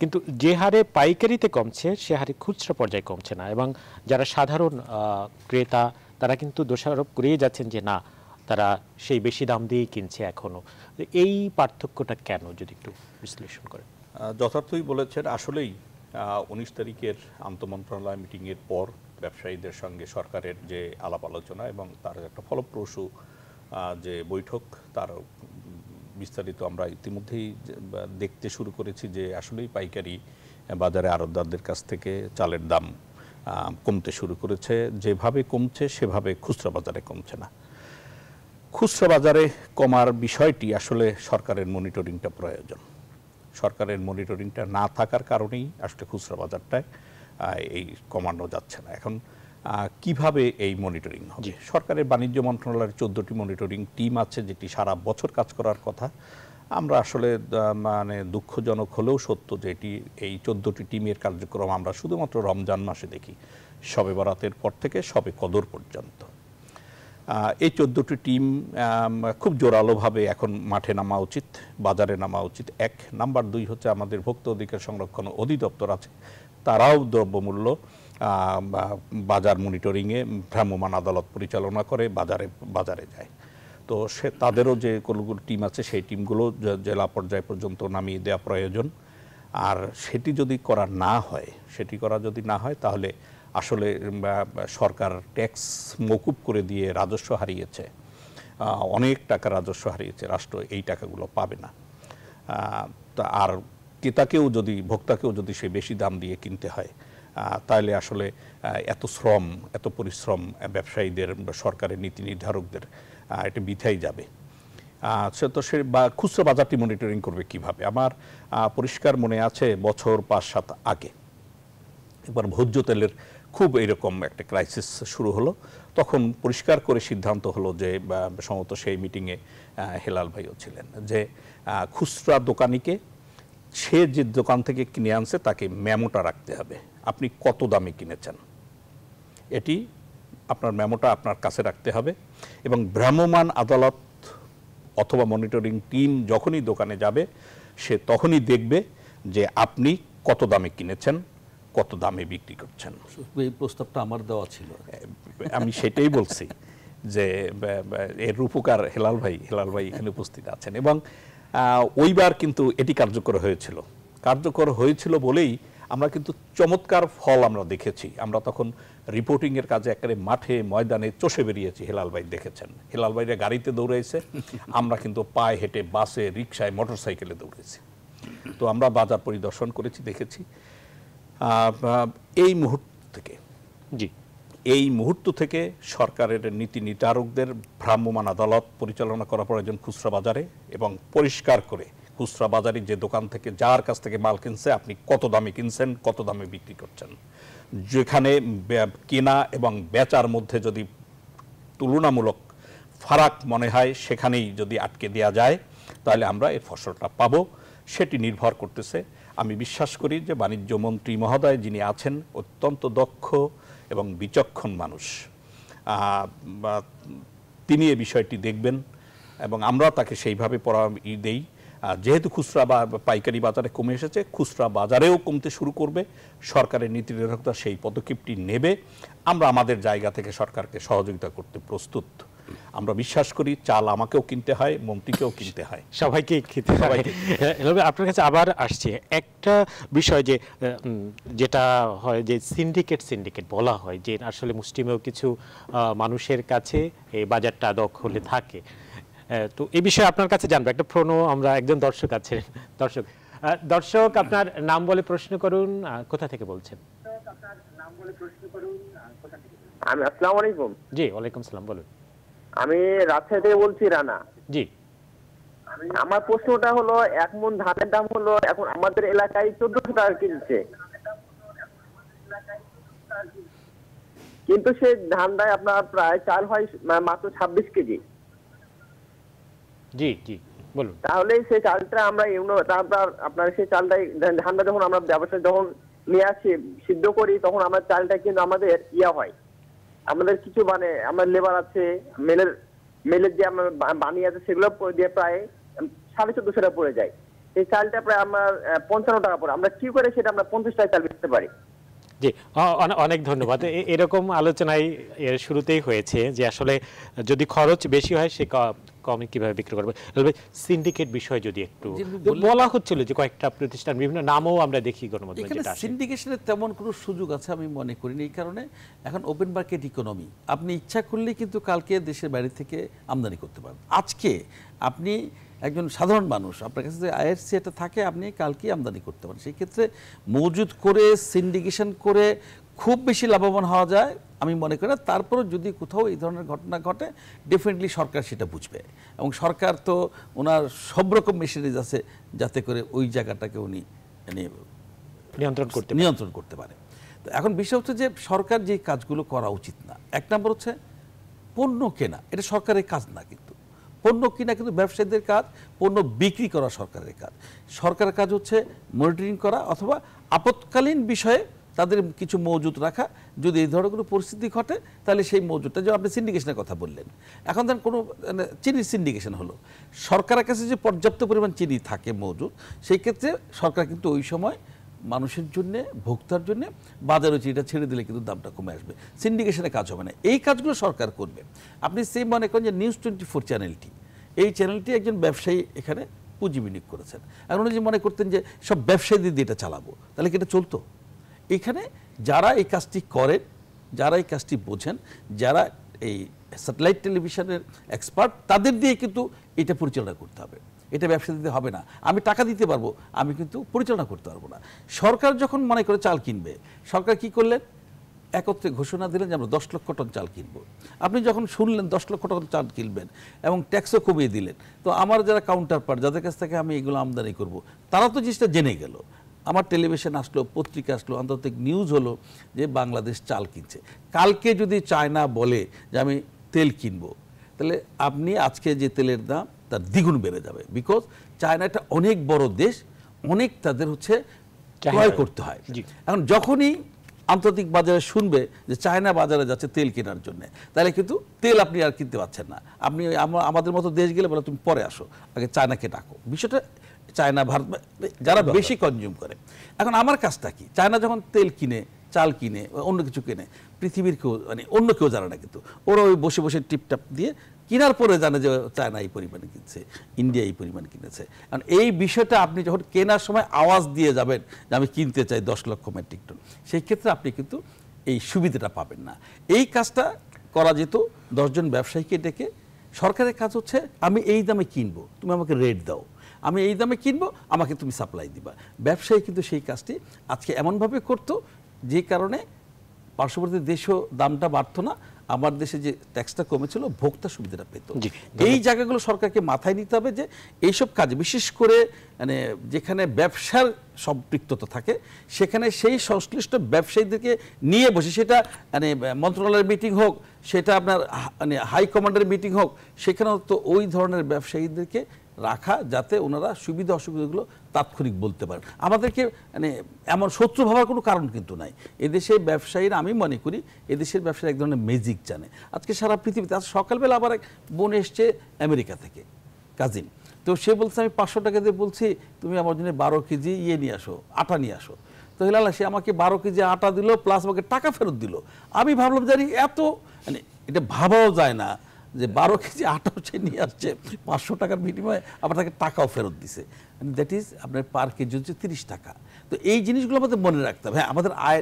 A: কিন্তু যে হারে পাইকারিতে কমছে সে হারে খুচরা পর্যায়ে কমছে না এবং যারা সাধারণ ক্রেতা তারা কিন্তু দোষারোপ করেই যাচ্ছেন যে না তারা সেই বেশি দাম দিয়েই কিনছে এখনও এই পার্থক্যটা কেন যদি একটু বিশ্লেষণ করেন
C: যথার্থই বলেছেন আসলেই উনিশ তারিখের আন্তমন্ত্রণালয় মিটিংয়ের পর ব্যবসায়ীদের সঙ্গে সরকারের যে আলাপ আলোচনা এবং তার একটা ফলপ্রসূ যে বৈঠক তার বিস্তারিত আমরা ইতিমধ্যেই দেখতে শুরু করেছি যে আসলেই পাইকারি বাজারে আড়তদারদের কাছ থেকে চালের দাম কমতে শুরু করেছে যেভাবে কমছে সেভাবে খুচরা বাজারে কমছে না খুচরা বাজারে কমার বিষয়টি আসলে সরকারের মনিটরিংটা প্রয়োজন সরকারের মনিটরিংটা না থাকার কারণেই আসলে খুচরা বাজারটায় এই কমানো যাচ্ছে না এখন কিভাবে এই মনিটরিং হবে সরকারের বাণিজ্য মন্ত্রণালয়ের চোদ্দটি মনিটরিং টিম আছে যেটি সারা বছর কাজ করার কথা আমরা আসলে মানে দুঃখজনক হলেও সত্য যে এটি এই চোদ্দোটি টিমের কার্যক্রম আমরা শুধুমাত্র রমজান মাসে দেখি সবে বরাতের পর থেকে সবে কদর পর্যন্ত এই চোদ্দোটি টিম খুব জোরালোভাবে এখন মাঠে নামা উচিত বাজারে নামা উচিত এক নাম্বার দুই হচ্ছে আমাদের ভোক্ত অধিকার সংরক্ষণ অধিদপ্তর আছে তারাও দ্রব্যমূল্য বাজার মনিটরিংয়ে ভ্রাম্যমাণ আদালত পরিচালনা করে বাজারে বাজারে যায় তো সে তাদেরও যে কোনগুলো টিম আছে সেই টিমগুলো জেলা পর্যায় পর্যন্ত নামিয়ে দেওয়া প্রয়োজন আর সেটি যদি করা না হয় সেটি করা যদি না হয় তাহলে আসলে সরকার ট্যাক্স মকুব করে দিয়ে রাজস্ব হারিয়েছে অনেক টাকা রাজস্ব হারিয়েছে রাষ্ট্র এই টাকাগুলো পাবে না আর ক্রেতাকেও যদি ভোক্তাকেও যদি সে বেশি দাম দিয়ে কিনতে হয় তাহলে আসলে এত শ্রম এত পরিশ্রম ব্যবসায়ীদের সরকারের নীতি নির্ধারকদের এটা বিথাই যাবে সে তো সে বা খুচরো বাজারটি মনিটরিং করবে কিভাবে আমার পরিষ্কার মনে আছে বছর পাঁচ সাত আগে একবার ভোজ্য তেলের খুব এরকম একটা ক্রাইসিস শুরু হলো তখন পরিষ্কার করে সিদ্ধান্ত হলো যে সম্ভবত সেই মিটিংয়ে হেলাল ভাইও ছিলেন যে খুচরা দোকানিকে সে যে দোকান থেকে কিনে আনছে তাকে ম্যামোটা রাখতে হবে আপনি কত দামে কিনেছেন এটি আপনার মেমোটা আপনার কাছে রাখতে হবে এবং ভ্রাম্যমান আদালত অথবা মনিটরিং টিম যখনই দোকানে যাবে সে তখনই দেখবে যে আপনি কত দামে কিনেছেন কত দামে বিক্রি করছেন
D: এই প্রস্তাবটা আমার দেওয়া ছিল আমি
C: সেটাই বলছি যে এর রূপকার হেলাল ভাই হেলাল ভাই এখানে উপস্থিত আছেন এবং ওইবার কিন্তু এটি কার্যকর হয়েছিল কার্যকর হয়েছিল বলেই আমরা কিন্তু চমৎকার ফল আমরা দেখেছি আমরা তখন রিপোর্টিংয়ের কাজে একেবারে মাঠে ময়দানে চষে বেরিয়েছি হেলাল ভাই দেখেছেন হেলাল ভাইরা গাড়িতে দৌড়াইছে আমরা কিন্তু পায়ে হেঁটে বাসে রিক্সায় মোটরসাইকেলে দৌড়েছি তো আমরা বাজার পরিদর্শন করেছি দেখেছি এই মুহূর্ত থেকে জি এই মুহূর্ত থেকে সরকারের নীতি নির্ধারকদের ভ্রাম্যমান আদালত পরিচালনা করা প্রয়োজন খুচরা বাজারে এবং পরিষ্কার করে খুচরা বাজারে যে দোকান থেকে যার কাছ থেকে মাল কিনছে আপনি কত দামে কিনছেন কত দামে বিক্রি করছেন যেখানে কেনা এবং বেচার মধ্যে যদি তুলনামূলক ফারাক মনে হয় সেখানেই যদি আটকে দেওয়া যায় তাহলে আমরা এই ফসলটা পাব সেটি নির্ভর করতেছে আমি বিশ্বাস করি যে বাণিজ্য মন্ত্রী মহোদয় যিনি আছেন অত্যন্ত দক্ষ এবং বিচক্ষণ মানুষ তিনি এ বিষয়টি দেখবেন এবং আমরা তাকে সেইভাবে পরামর্শ দেই আর যেহেতু খুচরা বা পাইকারি বাজারে কমে এসেছে খুচরা বাজারেও কমতে শুরু করবে সরকারের নীতি নির্ধারকতা সেই পদক্ষেপটি নেবে আমরা আমাদের জায়গা থেকে সরকারকে সহযোগিতা করতে প্রস্তুত আমরা বিশ্বাস করি চাল আমাকেও কিনতে হয় মন্ত্রীকেও কিনতে হয় সবাইকে
A: খেতে সবাইকে হ্যাঁ, আপনার কাছে আবার আসছে একটা বিষয় যে যেটা হয় যে সিন্ডিকেট সিন্ডিকেট বলা হয় যে আসলে মুসলিমেও কিছু মানুষের কাছে এই বাজারটা দখলে থাকে হ্যাঁ, তো এই বিষয়ে আপনার কাছে জানবো একটা প্রণো আমরা একজন দর্শক আছে দর্শক দর্শক আপনার নাম বলে প্রশ্ন করুন কোথা থেকে বলছেন আমি আসসালামু আলাইকুম জি ওয়ালাইকুম সালাম বলুন আমি রাজশাহী থেকে বলছি রানা জি আমার প্রশ্নটা হলো এক মন ধানের দাম হলো এখন আমাদের এলাকায় চোদ্দশো টাকা কিনছে কিন্তু সেই ধানটায় আপনার প্রায় চাল হয় মাত্র ছাব্বিশ কেজি জি জি বলুন তাহলে সেই চালটা আমরা তারপর আপনার সেই চালটাই ধানটা যখন আমরা ব্যবসা যখন নিয়ে আসি সিদ্ধ করি তখন আমার চালটা কিন্তু আমাদের ইয়া হয় আমাদের কিছু মানে আমার লেবার আছে মেলের মেলের যে আমার বানিয়ে আছে সেগুলো দিয়ে প্রায় সাড়ে চোদ্দশো টাকা পড়ে যায় এই চালটা প্রায় আমার পঞ্চান্ন টাকা পড়ে আমরা কি করে সেটা আমরা পঞ্চাশ টাকা চাল বেচতে পারি জি অনেক ধন্যবাদ এরকম আলোচনায় এর শুরুতেই হয়েছে যে আসলে যদি খরচ বেশি হয় সে কম কিভাবে বিক্রি করবে সিন্ডিকেট বিষয় যদি একটু বলা
D: হচ্ছিল যে কয়েকটা প্রতিষ্ঠান বিভিন্ন নামও আমরা দেখি গণমাধ্যমে সিন্ডিকেশনের তেমন কোনো সুযোগ আছে আমি মনে করিনি এই কারণে এখন ওপেন মার্কেট ইকোনমি আপনি ইচ্ছা করলে কিন্তু কালকে দেশের বাইরে থেকে আমদানি করতে পারবেন আজকে আপনি একজন সাধারণ মানুষ আপনার কাছে যে আইএসসি এটা থাকে আপনি কালকেই আমদানি করতে পারেন সেই ক্ষেত্রে মজুদ করে সিন্ডিকেশন করে খুব বেশি লাভবান হওয়া যায় আমি মনে করি তারপরও যদি কোথাও এই ধরনের ঘটনা ঘটে ডেফিনেটলি সরকার সেটা বুঝবে এবং সরকার তো ওনার সব রকম মেশিনারিজ আছে যাতে করে ওই জায়গাটাকে উনি মানে নিয়ন্ত্রণ করতে নিয়ন্ত্রণ করতে পারে তো এখন বিষয় হচ্ছে যে সরকার যে কাজগুলো করা উচিত না এক নম্বর হচ্ছে পণ্য কেনা এটা সরকারের কাজ না কিন্তু পণ্য কিনা কিন্তু ব্যবসায়ীদের কাজ পণ্য বিক্রি করা সরকারের কাজ সরকারের কাজ হচ্ছে মনিটরিং করা অথবা আপৎকালীন বিষয়ে তাদের কিছু মজুদ রাখা যদি এই ধরনের কোনো পরিস্থিতি ঘটে তাহলে সেই মজুদটা যে আপনি সিন্ডিকেশনের কথা বললেন এখন ধরেন কোনো মানে চিনির সিন্ডিকেশন হলো সরকারের কাছে যে পর্যাপ্ত পরিমাণ চিনি থাকে মজুদ সেই ক্ষেত্রে সরকার কিন্তু ওই সময় মানুষের জন্যে ভোক্তার জন্য বাজারে চিনিটা ছেড়ে দিলে কিন্তু দামটা কমে আসবে সিন্ডিকেশনে কাজ হবে না এই কাজগুলো সরকার করবে আপনি সেই মনে করেন যে নিউজ টোয়েন্টি ফোর চ্যানেলটি এই চ্যানেলটি একজন ব্যবসায়ী এখানে পুঁজি বিনিয়োগ করেছেন এখন উনি যে মনে করতেন যে সব ব্যবসায়ীদের দিয়ে এটা চালাবো তাহলে কি এটা চলতো এখানে যারা এই কাজটি করেন যারা এই কাজটি বোঝেন যারা এই স্যাটেলাইট টেলিভিশনের এক্সপার্ট তাদের দিয়ে কিন্তু এটা পরিচালনা করতে হবে এটা ব্যবসা দিতে হবে না আমি টাকা দিতে পারবো আমি কিন্তু পরিচালনা করতে পারবো না সরকার যখন মনে করে চাল কিনবে সরকার কি করলেন একত্রে ঘোষণা দিলেন যে আমরা দশ লক্ষ টন চাল কিনবো আপনি যখন শুনলেন দশ লক্ষ টন চাল কিনবেন এবং ট্যাক্সও কমিয়ে দিলেন তো আমার যারা কাউন্টার পার্ট যাদের কাছ থেকে আমি এগুলো আমদানি করব। তারা তো জিনিসটা জেনে গেল আমার টেলিভিশন আসলো পত্রিকা আসলো আন্তর্জাতিক নিউজ হলো যে বাংলাদেশ চাল কিনছে কালকে যদি চায়না বলে যে আমি তেল কিনবো তাহলে আপনি আজকে যে তেলের দাম তার দ্বিগুণ বেড়ে যাবে বিকজ চায়না একটা অনেক বড় দেশ অনেক তাদের হচ্ছে ক্রয় করতে হয় এখন যখনই আন্তর্জাতিক বাজারে শুনবে যে চায়না বাজারে যাচ্ছে তেল কেনার জন্য তাহলে কিন্তু তেল আপনি আর কিনতে পারছেন না আপনি আমাদের মতো দেশ গেলে বলে তুমি পরে আসো আগে চায়নাকে ডাকো বিষয়টা চায়না ভারত যারা বেশি কনজিউম করে এখন আমার কাজটা কি চায়না যখন তেল কিনে চাল কিনে অন্য কিছু কিনে পৃথিবীর কেউ মানে অন্য কেউ জানে না কিন্তু ওরা ওই বসে বসে টিপটাপ দিয়ে কেনার পরে জানে যে চায়না এই পরিমাণে কিনছে ইন্ডিয়া এই পরিমাণ কিনেছে কারণ এই বিষয়টা আপনি যখন কেনার সময় আওয়াজ দিয়ে যাবেন যে আমি কিনতে চাই দশ লক্ষ মেট্রিক টন সেই ক্ষেত্রে আপনি কিন্তু এই সুবিধাটা পাবেন না এই কাজটা করা যেত দশজন ব্যবসায়ীকে ডেকে সরকারের কাজ হচ্ছে আমি এই দামে কিনবো তুমি আমাকে রেট দাও আমি এই দামে কিনবো আমাকে তুমি সাপ্লাই দিবা ব্যবসায়ী কিন্তু সেই কাজটি আজকে এমনভাবে করতো যে কারণে পার্শ্ববর্তী দেশও দামটা বাড়তো না আমার দেশে যে ট্যাক্সটা কমেছিল ভোক্তা সুবিধাটা পেত এই জায়গাগুলো সরকারকে মাথায় নিতে হবে যে এইসব কাজ বিশেষ করে মানে যেখানে ব্যবসার সম্পৃক্ততা থাকে সেখানে সেই সংশ্লিষ্ট ব্যবসায়ীদেরকে নিয়ে বসে সেটা মানে মন্ত্রণালয়ের মিটিং হোক সেটা আপনার মানে হাইকমান্ডের মিটিং হোক সেখানেও তো ওই ধরনের ব্যবসায়ীদেরকে রাখা যাতে ওনারা সুবিধা অসুবিধাগুলো তাৎক্ষণিক বলতে পারেন আমাদেরকে মানে এমন শত্রু ভাবার কোনো কারণ কিন্তু নাই এদেশে ব্যবসায়ীর আমি মনে করি এদেশের ব্যবসায়ী এক ধরনের ম্যাজিক জানে আজকে সারা পৃথিবীতে আজ সকালবেলা আবার এক বোন এসছে আমেরিকা থেকে কাজিন তো সে বলছে আমি পাঁচশো টাকা দিয়ে বলছি তুমি আমার জন্য বারো কেজি ইয়ে নিয়ে আসো আটা নিয়ে আসো তো হিলাল সে আমাকে বারো কেজি আটা দিল প্লাস আমাকে টাকা ফেরত দিল আমি ভাবলাম জানি এত মানে এটা ভাবাও যায় না যে বারো কেজি আটা সে নিয়ে আসছে পাঁচশো টাকার বিনিময়ে আবার তাকে টাকাও ফেরত দিছে দ্যাট ইজ আপনার পার কেজি হচ্ছে তিরিশ টাকা তো এই জিনিসগুলো আমাদের মনে রাখতে হবে হ্যাঁ আমাদের আয়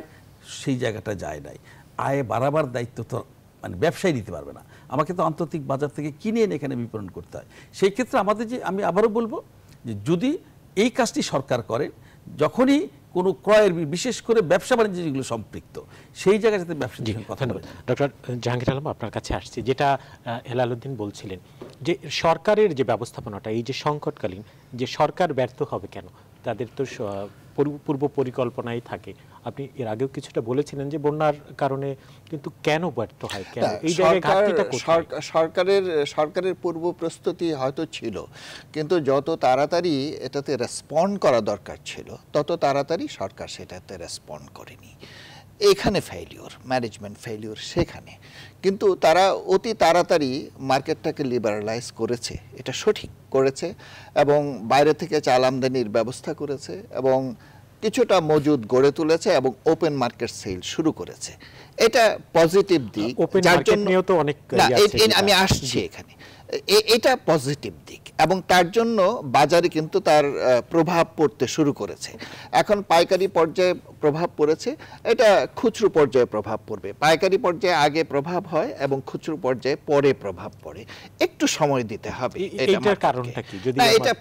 D: সেই জায়গাটা যায় নাই আয়ে বাড়াবার দায়িত্ব তো মানে ব্যবসায় নিতে পারবে না আমাকে তো আন্তর্জাতিক বাজার থেকে কিনে এনে এখানে বিপণন করতে হয় সেই ক্ষেত্রে আমাদের যে আমি আবারও বলবো যে যদি এই কাজটি সরকার করে যখনই কোনো ক্রয়ের বিশেষ করে ব্যবসা বাণিজ্য যেগুলো সম্পৃক্ত সেই জায়গায় যাতে ব্যবসা কথা বলে ডক্টর জাহাঙ্গীর আলম আপনার কাছে আসছি যেটা এলালুদ্দিন
A: বলছিলেন যে সরকারের যে ব্যবস্থাপনাটা এই যে সংকটকালীন যে সরকার ব্যর্থ হবে কেন তাদের তো পূর্ব পরিকল্পনাই থাকে আপনি এর আগেও কিছুটা বলেছিলেন যে বন্যার কারণে কিন্তু কেন ব্যর্থ হয় কেন এই
B: সরকারের সরকারের পূর্ব প্রস্তুতি হয়তো ছিল কিন্তু যত তাড়াতাড়ি এটাতে রেসপন্ড করা দরকার ছিল তত তাড়াতাড়ি সরকার সেটাতে রেসপন্ড করেনি এখানে ফেলিওর ম্যানেজমেন্ট ফেলিওর সেখানে কিন্তু তারা অতি তাড়াতাড়ি মার্কেটটাকে লিবারালাইজ করেছে এটা সঠিক করেছে এবং বাইরে থেকে চাল আমদানির ব্যবস্থা করেছে এবং কিছুটা মজুদ গড়ে তুলেছে এবং ওপেন মার্কেট সেল শুরু করেছে এটা পজিটিভ দিক যার জন্য ইয়ে আমি আসছি এখানে এটা পজিটিভ দিক এবং তার জন্য বাজারে কিন্তু তার প্রভাব পড়তে শুরু করেছে এখন পাইকারি পর্যায়ে প্রভাব পড়েছে এটা খুচরো পর্যায়ে প্রভাব পড়বে পাইকারি পর্যায়ে আগে প্রভাব হয় এবং খুচরো পর্যায়ে পরে প্রভাব পড়ে একটু সময় দিতে হবে এটার
A: কারণটা কি যদি এটা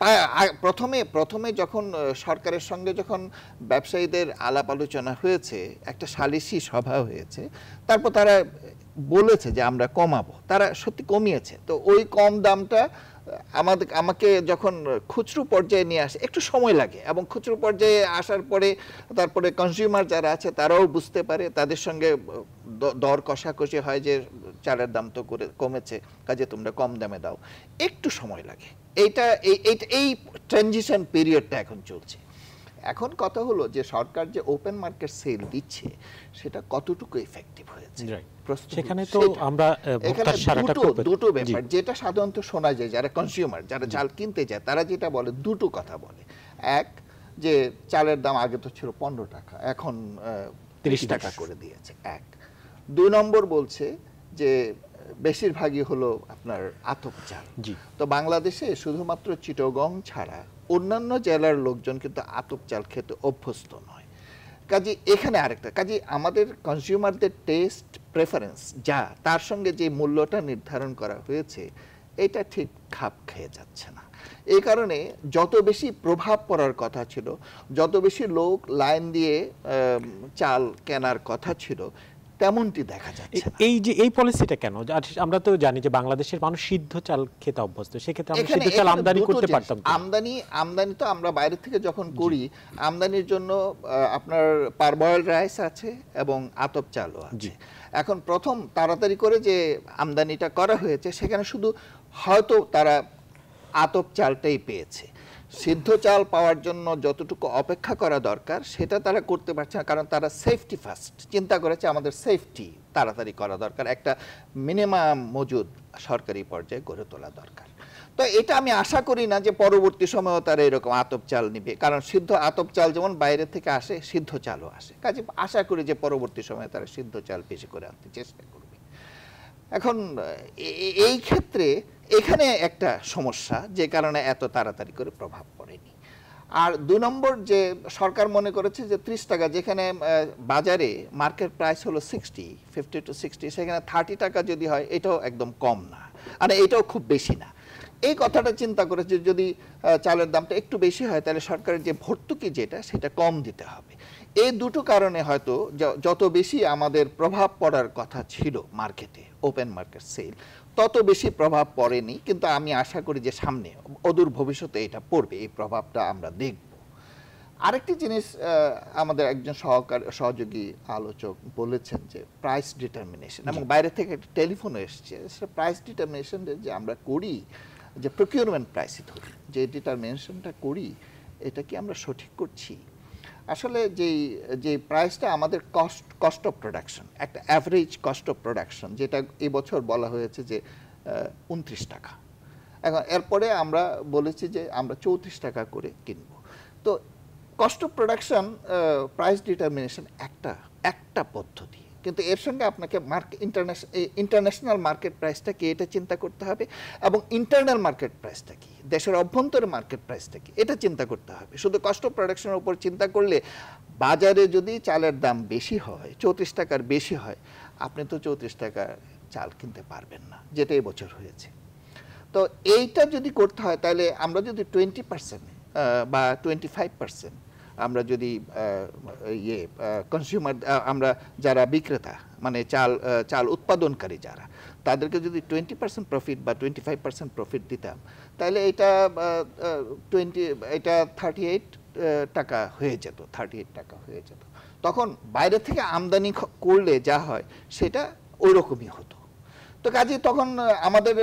B: প্রথমে প্রথমে যখন সরকারের সঙ্গে যখন ব্যবসায়ীদের আলাপ আলোচনা হয়েছে একটা সালিসি সভা হয়েছে তারপর তারা বলেছে যে আমরা কমাবো তারা সত্যি কমিয়েছে তো ওই কম দামটা আমাদের আমাকে যখন খুচরো পর্যায়ে নিয়ে আসে একটু সময় লাগে এবং খুচরো পর্যায়ে আসার পরে তারপরে কনজিউমার যারা আছে তারাও বুঝতে পারে তাদের সঙ্গে দর কষাকষি হয় যে চালের দাম তো করে কমেছে কাজে তোমরা কম দামে দাও একটু সময় লাগে এইটা এই এই ট্রানজিশন পিরিয়ডটা এখন চলছে এখন কথা হলো যে সরকার যে ওপেন মার্কেট সেল দিচ্ছে সেটা কতটুকু এফেক্টিভ হয়েছে রাইট সেখানে তো আমরা দুটো ব্যাপার যেটা সাধারণত শোনা যায় যারা কনজিউমার যারা চাল কিনতে যায় তারা যেটা বলে দুটো কথা বলে এক যে চালের দাম আগে তো ছিল পনেরো টাকা এখন তিরিশ টাকা করে দিয়েছে এক দুই নম্বর বলছে যে বেশিরভাগই হলো আপনার আতপ চাল তো বাংলাদেশে শুধুমাত্র চিটগং ছাড়া অন্যান্য জেলার লোকজন কিন্তু আতপ চাল খেতে অভ্যস্ত নয় কাজে এখানে আরেকটা কাজে আমাদের কনজিউমারদের টেস্ট প্রেফারেন্স যা তার সঙ্গে যে মূল্যটা নির্ধারণ করা হয়েছে এটা ঠিক খাপ খেয়ে যাচ্ছে না এই কারণে যত বেশি প্রভাব পড়ার কথা ছিল যত বেশি লোক লাইন দিয়ে চাল কেনার কথা ছিল তেমনটি দেখা যাচ্ছে
A: এই যে এই পলিসিটা কেন আমরা তো জানি যে বাংলাদেশের মানুষ সিদ্ধ
B: চাল খেতে অভ্যস্ত সেক্ষেত্রে আমরা সিদ্ধ চাল আমদানি করতে পারতাম আমদানি আমদানি তো আমরা বাইরে থেকে যখন করি আমদানির জন্য আপনার পারবয়েল রাইস আছে এবং আতপ চালও আছে এখন প্রথম তাড়াতাড়ি করে যে আমদানিটা করা হয়েছে সেখানে শুধু হয়তো তারা আতপ চালটাই পেয়েছে সিদ্ধ চাল পাওয়ার জন্য যতটুকু অপেক্ষা করা দরকার সেটা তারা করতে পারছে না কারণ তারা সেফটি ফার্স্ট চিন্তা করেছে আমাদের সেফটি তাড়াতাড়ি করা দরকার একটা মিনিমাম মজুদ সরকারি পর্যায়ে গড়ে তোলা দরকার তো এটা আমি আশা করি না যে পরবর্তী সময়ও তারা এরকম আতপ চাল নিবে কারণ সিদ্ধ আতপ চাল যেমন বাইরে থেকে আসে সিদ্ধ চালও আসে কাজে আশা করি যে পরবর্তী সময়ে তারা সিদ্ধ চাল বেশি করে আনতে চেষ্টা করবে এখন এই ক্ষেত্রে এখানে একটা সমস্যা যে কারণে এত তাড়াতাড়ি করে প্রভাব পড়েনি আর দু নম্বর যে সরকার মনে করেছে যে ত্রিশ টাকা যেখানে বাজারে মার্কেট প্রাইস হলো সিক্সটি ফিফটি টু সিক্সটি সেখানে থার্টি টাকা যদি হয় এটাও একদম কম না আর মানে এটাও খুব বেশি না এই কথাটা চিন্তা যে যদি চালের দামটা একটু বেশি হয় তাহলে সরকারের যে ভর্তুকি যেটা সেটা কম দিতে হবে এই দুটো কারণে হয়তো যত বেশি আমাদের প্রভাব পড়ার কথা ছিল মার্কেটে ওপেন মার্কেট সেল তত বেশি প্রভাব পড়েনি কিন্তু আমি আশা করি যে সামনে অদূর ভবিষ্যতে এটা পড়বে এই প্রভাবটা আমরা দেখব আরেকটি জিনিস আমাদের একজন সহকার সহযোগী আলোচক বলেছেন যে প্রাইস ডিটারমিনেশন এবং বাইরে থেকে একটা টেলিফোন এসছে সেটা প্রাইস ডিটারমিনেশন যে আমরা করি যে প্রকিউরমেন্ট প্রাইস ধরি যে ডিটারমিনেশনটা করি এটা কি আমরা সঠিক করছি আসলে যেই যে প্রাইসটা আমাদের কস্ট কস্ট অফ প্রোডাকশন একটা অ্যাভারেজ কস্ট অফ প্রোডাকশন যেটা এবছর বলা হয়েছে যে উনত্রিশ টাকা এখন এরপরে আমরা বলেছি যে আমরা চৌত্রিশ টাকা করে কিনব তো cost of production price determination একটা একটা পদ্ধতি কিন্তু এর সঙ্গে আপনাকে মার্কেট ইন্টারন্যাশনাল মার্কেট প্রাইসটা কি এটা চিন্তা করতে হবে এবং ইন্টারনাল মার্কেট প্রাইসটা কি দেশের অভ্যন্তরে মার্কেট প্রাইসটা কি এটা চিন্তা করতে হবে শুধু কষ্ট প্রোডাকশনের উপর চিন্তা করলে বাজারে যদি চালের দাম বেশি হয় চৌত্রিশ টাকার বেশি হয় আপনি তো চৌত্রিশ টাকার চাল কিনতে পারবেন না যেটা বছর হয়েছে তো এইটা যদি করতে হয় তাহলে আমরা যদি টোয়েন্টি পার্সেন্ট বা টোয়েন্টি ফাইভ পার্সেন্ট আমরা যদি ইয়ে কনজিউমার আমরা যারা বিক্রেতা মানে চাল চাল উৎপাদনকারী যারা তাদেরকে যদি টোয়েন্টি পার্সেন্ট প্রফিট বা টোয়েন্টি ফাইভ পার্সেন্ট প্রফিট দিতাম তাহলে এটা টোয়েন্টি এটা থার্টি এইট টাকা হয়ে যেত থার্টি এইট টাকা হয়ে যেত তখন বাইরে থেকে আমদানি করলে যা হয় সেটা ওই রকমই হতো তো কাজে তখন আমাদের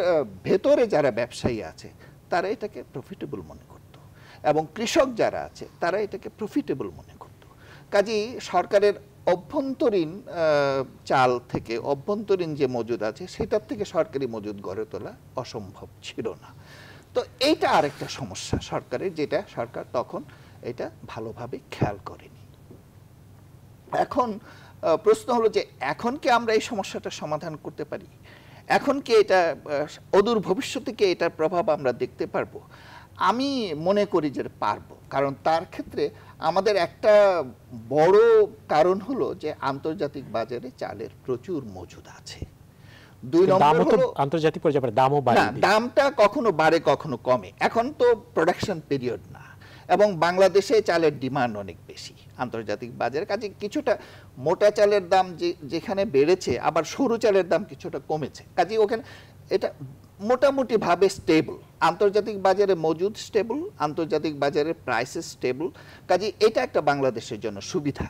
B: ভেতরে যারা ব্যবসায়ী আছে তারা এটাকে প্রফিটেবল মনে এবং কৃষক যারা আছে তারা এটাকে প্রফিটেবল মনে করত কাজেই সরকারের অভ্যন্তরীণ চাল থেকে অভ্যন্তরীণ যে মজুদ আছে সেটার থেকে সরকারি মজুদ গড়ে তোলা অসম্ভব ছিল না তো এইটা আরেকটা সমস্যা সরকারের যেটা সরকার তখন এটা ভালোভাবে খেয়াল করেনি এখন প্রশ্ন হলো যে এখন কি আমরা এই সমস্যাটা সমাধান করতে পারি এখন কি এটা অদূর ভবিষ্যতে কি এটার প্রভাব আমরা দেখতে পারবো আমি মনে করি যে পারবো কারণ তার ক্ষেত্রে আমাদের একটা বড় কারণ হলো যে আন্তর্জাতিক বাজারে চালের প্রচুর মজুদ আছে দুই নম্বর
A: আন্তর্জাতিক পর্যায়ে দামও বাড়ে
B: দামটা কখনো বাড়ে কখনো কমে এখন তো প্রোডাকশন পিরিয়ড না এবং বাংলাদেশে চালের ডিমান্ড অনেক বেশি আন্তর্জাতিক বাজারে কাজে কিছুটা মোটা চালের দাম যেখানে বেড়েছে আবার সরু চালের দাম কিছুটা কমেছে কাজে ওখানে এটা মোটামুটিভাবে স্টেবল আন্তর্জাতিক বাজারে মজুদ স্টেবল আন্তর্জাতিক বাজারে প্রাইস স্টেবল কাজে এটা একটা বাংলাদেশের জন্য সুবিধা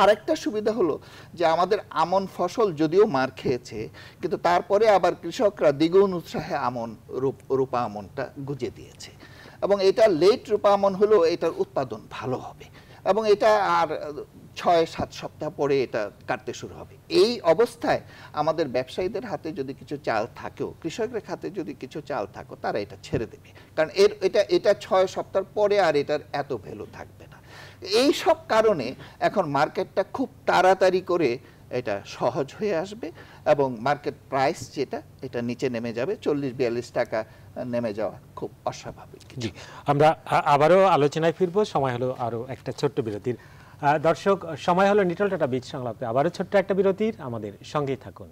B: আর একটা সুবিধা হলো যে আমাদের আমন ফসল যদিও মার খেয়েছে কিন্তু তারপরে আবার কৃষকরা দ্বিগুণ উৎসাহে আমন রূপ রূপা আমনটা গুজে দিয়েছে এবং এটা লেট রূপা আমন হলেও এটার উৎপাদন ভালো হবে এবং এটা আর ছয় সাত সপ্তাহ পরে এটা কাটতে শুরু হবে এই অবস্থায় আমাদের ব্যবসায়ীদের হাতে যদি কিছু চাল থাকেও কৃষকদের হাতে যদি কিছু চাল থাকো তারা এটা ছেড়ে দেবে কারণ এর এটা এটা ছয় সপ্তাহ পরে আর এটার এত ভ্যালু থাকবে না এই সব কারণে এখন মার্কেটটা খুব তাড়াতাড়ি করে এটা সহজ হয়ে আসবে এবং মার্কেট প্রাইস যেটা এটা নিচে নেমে যাবে চল্লিশ বিয়াল্লিশ টাকা নেমে যাওয়া খুব অস্বাভাবিক
A: জি আমরা আবারও আলোচনায় ফিরবো সময় হলো আরও একটা ছোট্ট বিরতির দর্শক সময় হলো নিটল টাটা বিচ সংলাপে আবারও ছোট্ট একটা বিরতির আমাদের সঙ্গেই থাকুন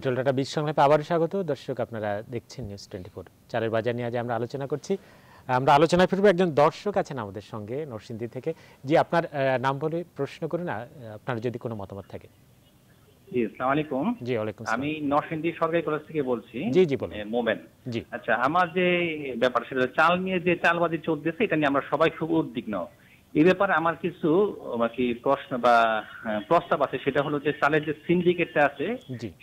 A: লিটল ডাটা বিশ সংলাপে আবারও স্বাগত দর্শক আপনারা দেখছেন নিউজ টোয়েন্টি ফোর চালের বাজার নিয়ে আজ আমরা আলোচনা করছি আমরা আলোচনায় ফিরবো একজন দর্শক আছেন আমাদের সঙ্গে নরসিংদী থেকে জি আপনার নাম বলে প্রশ্ন করুন আপনার যদি কোনো মতামত থাকে জি আসসালামু আলাইকুম জি ওয়ালাইকুম আমি নরসিংদী সরকারি কলেজ থেকে বলছি জি জি বলুন মোমেন জি আচ্ছা আমার যে ব্যাপার সেটা
B: চাল নিয়ে যে চালবাজি চলতেছে এটা নিয়ে আমরা সবাই খুব উদ্বিগ্ন এই ব্যাপারে আমার কিছু বাকি প্রশ্ন বা প্রস্তাব আছে সেটা হলো যে চালের যে সিন্ডিকেটটা আছে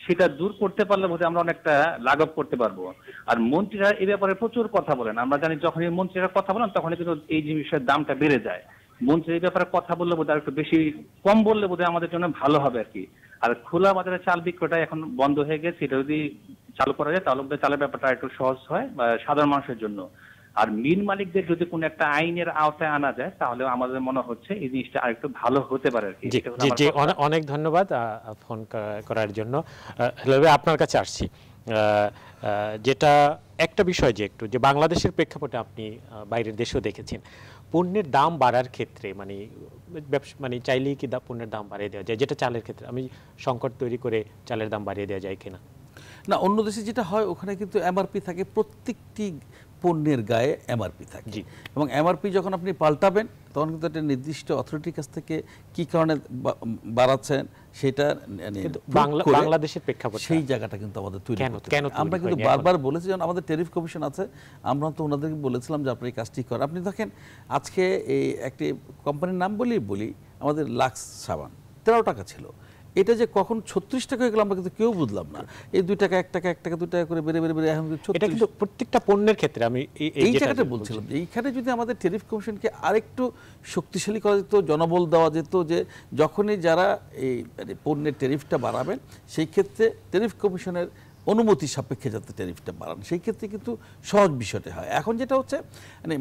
B: সেটা
D: দূর করতে পারলে বোধহয় আমরা অনেকটা লাঘব করতে পারবো আর মন্ত্রীরা এ ব্যাপারে প্রচুর কথা বলেন আমরা জানি এই মন্ত্রীরা কথা বলেন তখনই কিন্তু এই জিনিসের দামটা বেড়ে যায় মন্ত্রী এই ব্যাপারে কথা বললে বোধ একটু বেশি কম বললে বোধহয় আমাদের জন্য ভালো হবে আর কি আর খোলা বাজারে চাল বিক্রয়টা এখন বন্ধ
A: হয়ে গেছে এটা যদি চালু করা যায় তাহলে চালের ব্যাপারটা একটু সহজ হয় সাধারণ মানুষের জন্য আর মিল মালিকদের যদি কোন একটা আইনের আওতায় আনা যায় তাহলে আমাদের মনে হচ্ছে এই জিনিসটা আরেকটু ভালো হতে পারে আর কি অনেক ধন্যবাদ ফোন করার জন্য আপনার কাছে আসছি যেটা একটা বিষয় যে একটু যে বাংলাদেশের প্রেক্ষাপটে আপনি বাইরের দেশেও দেখেছেন পণ্যের দাম বাড়ার ক্ষেত্রে মানে ব্যবসা মানে চাইলেই কি পণ্যের দাম বাড়িয়ে দেওয়া যায় যেটা চালের ক্ষেত্রে আমি সংকট তৈরি করে চালের দাম বাড়িয়ে দেওয়া যায়
D: কিনা না অন্য দেশে যেটা হয় ওখানে কিন্তু এমআরপি থাকে প্রত্যেকটি পণ্যের গায়ে এমআরপি থাকে এবং এমআরপি যখন আপনি পাল্টাবেন তখন কিন্তু একটা নির্দিষ্ট অথরিটির কাছ থেকে কি কারণে বাড়াচ্ছেন সেটা বাংলাদেশের প্রেক্ষাপট সেই জায়গাটা কিন্তু আমাদের তৈরি আমরা কিন্তু বারবার বলেছি যেমন আমাদের টেরিফ কমিশন আছে আমরা তো ওনাদেরকে বলেছিলাম যে আপনার এই কাজটি করেন আপনি দেখেন আজকে এই একটি কোম্পানির নাম বলি বলি আমাদের লাক্স সাবান তেরো টাকা ছিল এটা যে কখন ছত্রিশ টাকা হয়ে গেল আমরা কিন্তু কেউ বুঝলাম না এই দুই টাকা এক টাকা এক টাকা দুই টাকা করে বেড়ে বেড়ে বেড়ে এখন এটা কিন্তু প্রত্যেকটা পণ্যের ক্ষেত্রে আমি এই জায়গাটা বলছিলাম যে এইখানে যদি আমাদের টেরিফ কমিশনকে আরেকটু শক্তিশালী করা যেত জনবল দেওয়া যেত যে যখনই যারা এই মানে পণ্যের টেরিফটা বাড়াবেন সেই ক্ষেত্রে টেরিফ কমিশনের অনুমতি সাপেক্ষে যাতে ট্যারিফটা বাড়ান সেই ক্ষেত্রে কিন্তু সহজ বিষয়টা হয় এখন যেটা হচ্ছে মানে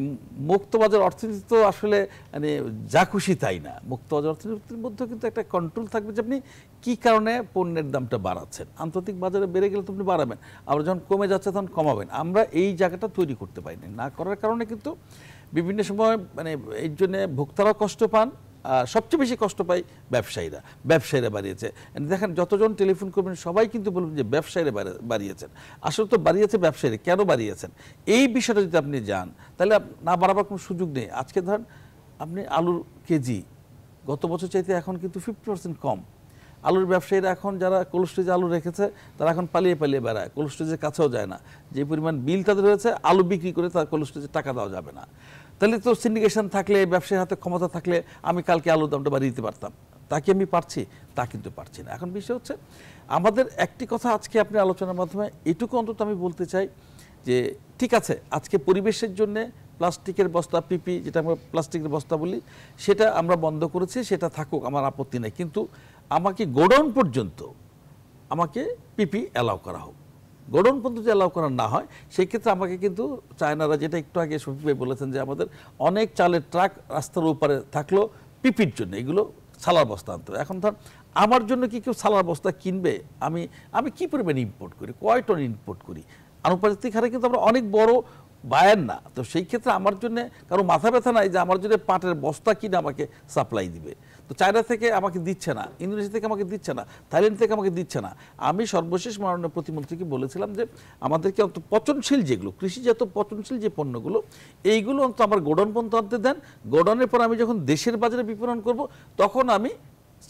D: মুক্তবাজার অর্থনীতি তো আসলে মানে যা খুশি তাই না মুক্তবাজার অর্থনীতির মধ্যে কিন্তু একটা কন্ট্রোল থাকবে যে আপনি কী কারণে পণ্যের দামটা বাড়াচ্ছেন আন্তর্জাতিক বাজারে বেড়ে গেলে তো আপনি বাড়াবেন আবার যখন কমে যাচ্ছে তখন কমাবেন আমরা এই জায়গাটা তৈরি করতে পারিনি না করার কারণে কিন্তু বিভিন্ন সময় মানে এর জন্যে ভোক্তারাও কষ্ট পান সবচেয়ে বেশি কষ্ট পায় ব্যবসায়ীরা ব্যবসায়ীরা বাড়িয়েছে দেখেন যতজন টেলিফোন করবেন সবাই কিন্তু বলবেন যে ব্যবসায়ীরা বাড়িয়েছেন আসলে তো বাড়িয়েছে ব্যবসায়ীরা কেন বাড়িয়েছেন এই বিষয়টা যদি আপনি যান তাহলে না বাড়াবার কোনো সুযোগ নেই আজকে ধরেন আপনি আলুর কেজি গত বছর চাইতে এখন কিন্তু ফিফটি পার্সেন্ট কম আলুর ব্যবসায়ীরা এখন যারা কোল্ড স্টোরেজে আলু রেখেছে তারা এখন পালিয়ে পালিয়ে বেড়ায় কোল্ড স্টোরেজের কাছেও যায় না যে পরিমাণ বিল তাদের রয়েছে আলু বিক্রি করে তার কোল্ড স্টোরেজে টাকা দেওয়া যাবে না তাহলে তো সিন্ডিকেশন থাকলে ব্যবসায়ীর হাতে ক্ষমতা থাকলে আমি কালকে আলুর দামটা বাড়িয়ে দিতে পারতাম কি আমি পারছি তা কিন্তু পারছি না এখন বিষয় হচ্ছে আমাদের একটি কথা আজকে আপনি আলোচনার মাধ্যমে এটুকু অন্তত আমি বলতে চাই যে ঠিক আছে আজকে পরিবেশের জন্যে প্লাস্টিকের বস্তা পিপি যেটা আমরা প্লাস্টিকের বস্তা বলি সেটা আমরা বন্ধ করেছি সেটা থাকুক আমার আপত্তি নেই কিন্তু আমাকে গোডাউন পর্যন্ত আমাকে পিপি অ্যালাউ করা হোক গঠন পর্যন্ত যে অ্যালাউ করা না হয় সেক্ষেত্রে আমাকে কিন্তু চায়নারা যেটা একটু আগে শফিক ভাই বলেছেন যে আমাদের অনেক চালের ট্রাক রাস্তার উপরে থাকলো পিপির জন্য এগুলো সালার বস্তা আনতে এখন ধর আমার জন্য কি কেউ সালার বস্তা কিনবে আমি আমি কী পরিমাণে ইম্পোর্ট করি কয় টন ইম্পোর্ট করি আনুপাতিক হারে কিন্তু আমরা অনেক বড় বায়ার না তো সেই ক্ষেত্রে আমার জন্য কারো মাথা ব্যথা নাই যে আমার জন্য পাটের বস্তা কিনে আমাকে সাপ্লাই দিবে তো চায়না থেকে আমাকে দিচ্ছে না ইন্দোনেশিয়া থেকে আমাকে দিচ্ছে না থাইল্যান্ড থেকে আমাকে দিচ্ছে না আমি সর্বশেষ মাননীয় প্রতিমন্ত্রীকে বলেছিলাম যে আমাদেরকে অন্তত পচনশীল যেগুলো কৃষিজাত পচনশীল যে পণ্যগুলো এইগুলো অন্তত আমার গোডাউন পর্যন্ত আনতে দেন গোডাউনের পর আমি যখন দেশের বাজারে বিপণন করব তখন আমি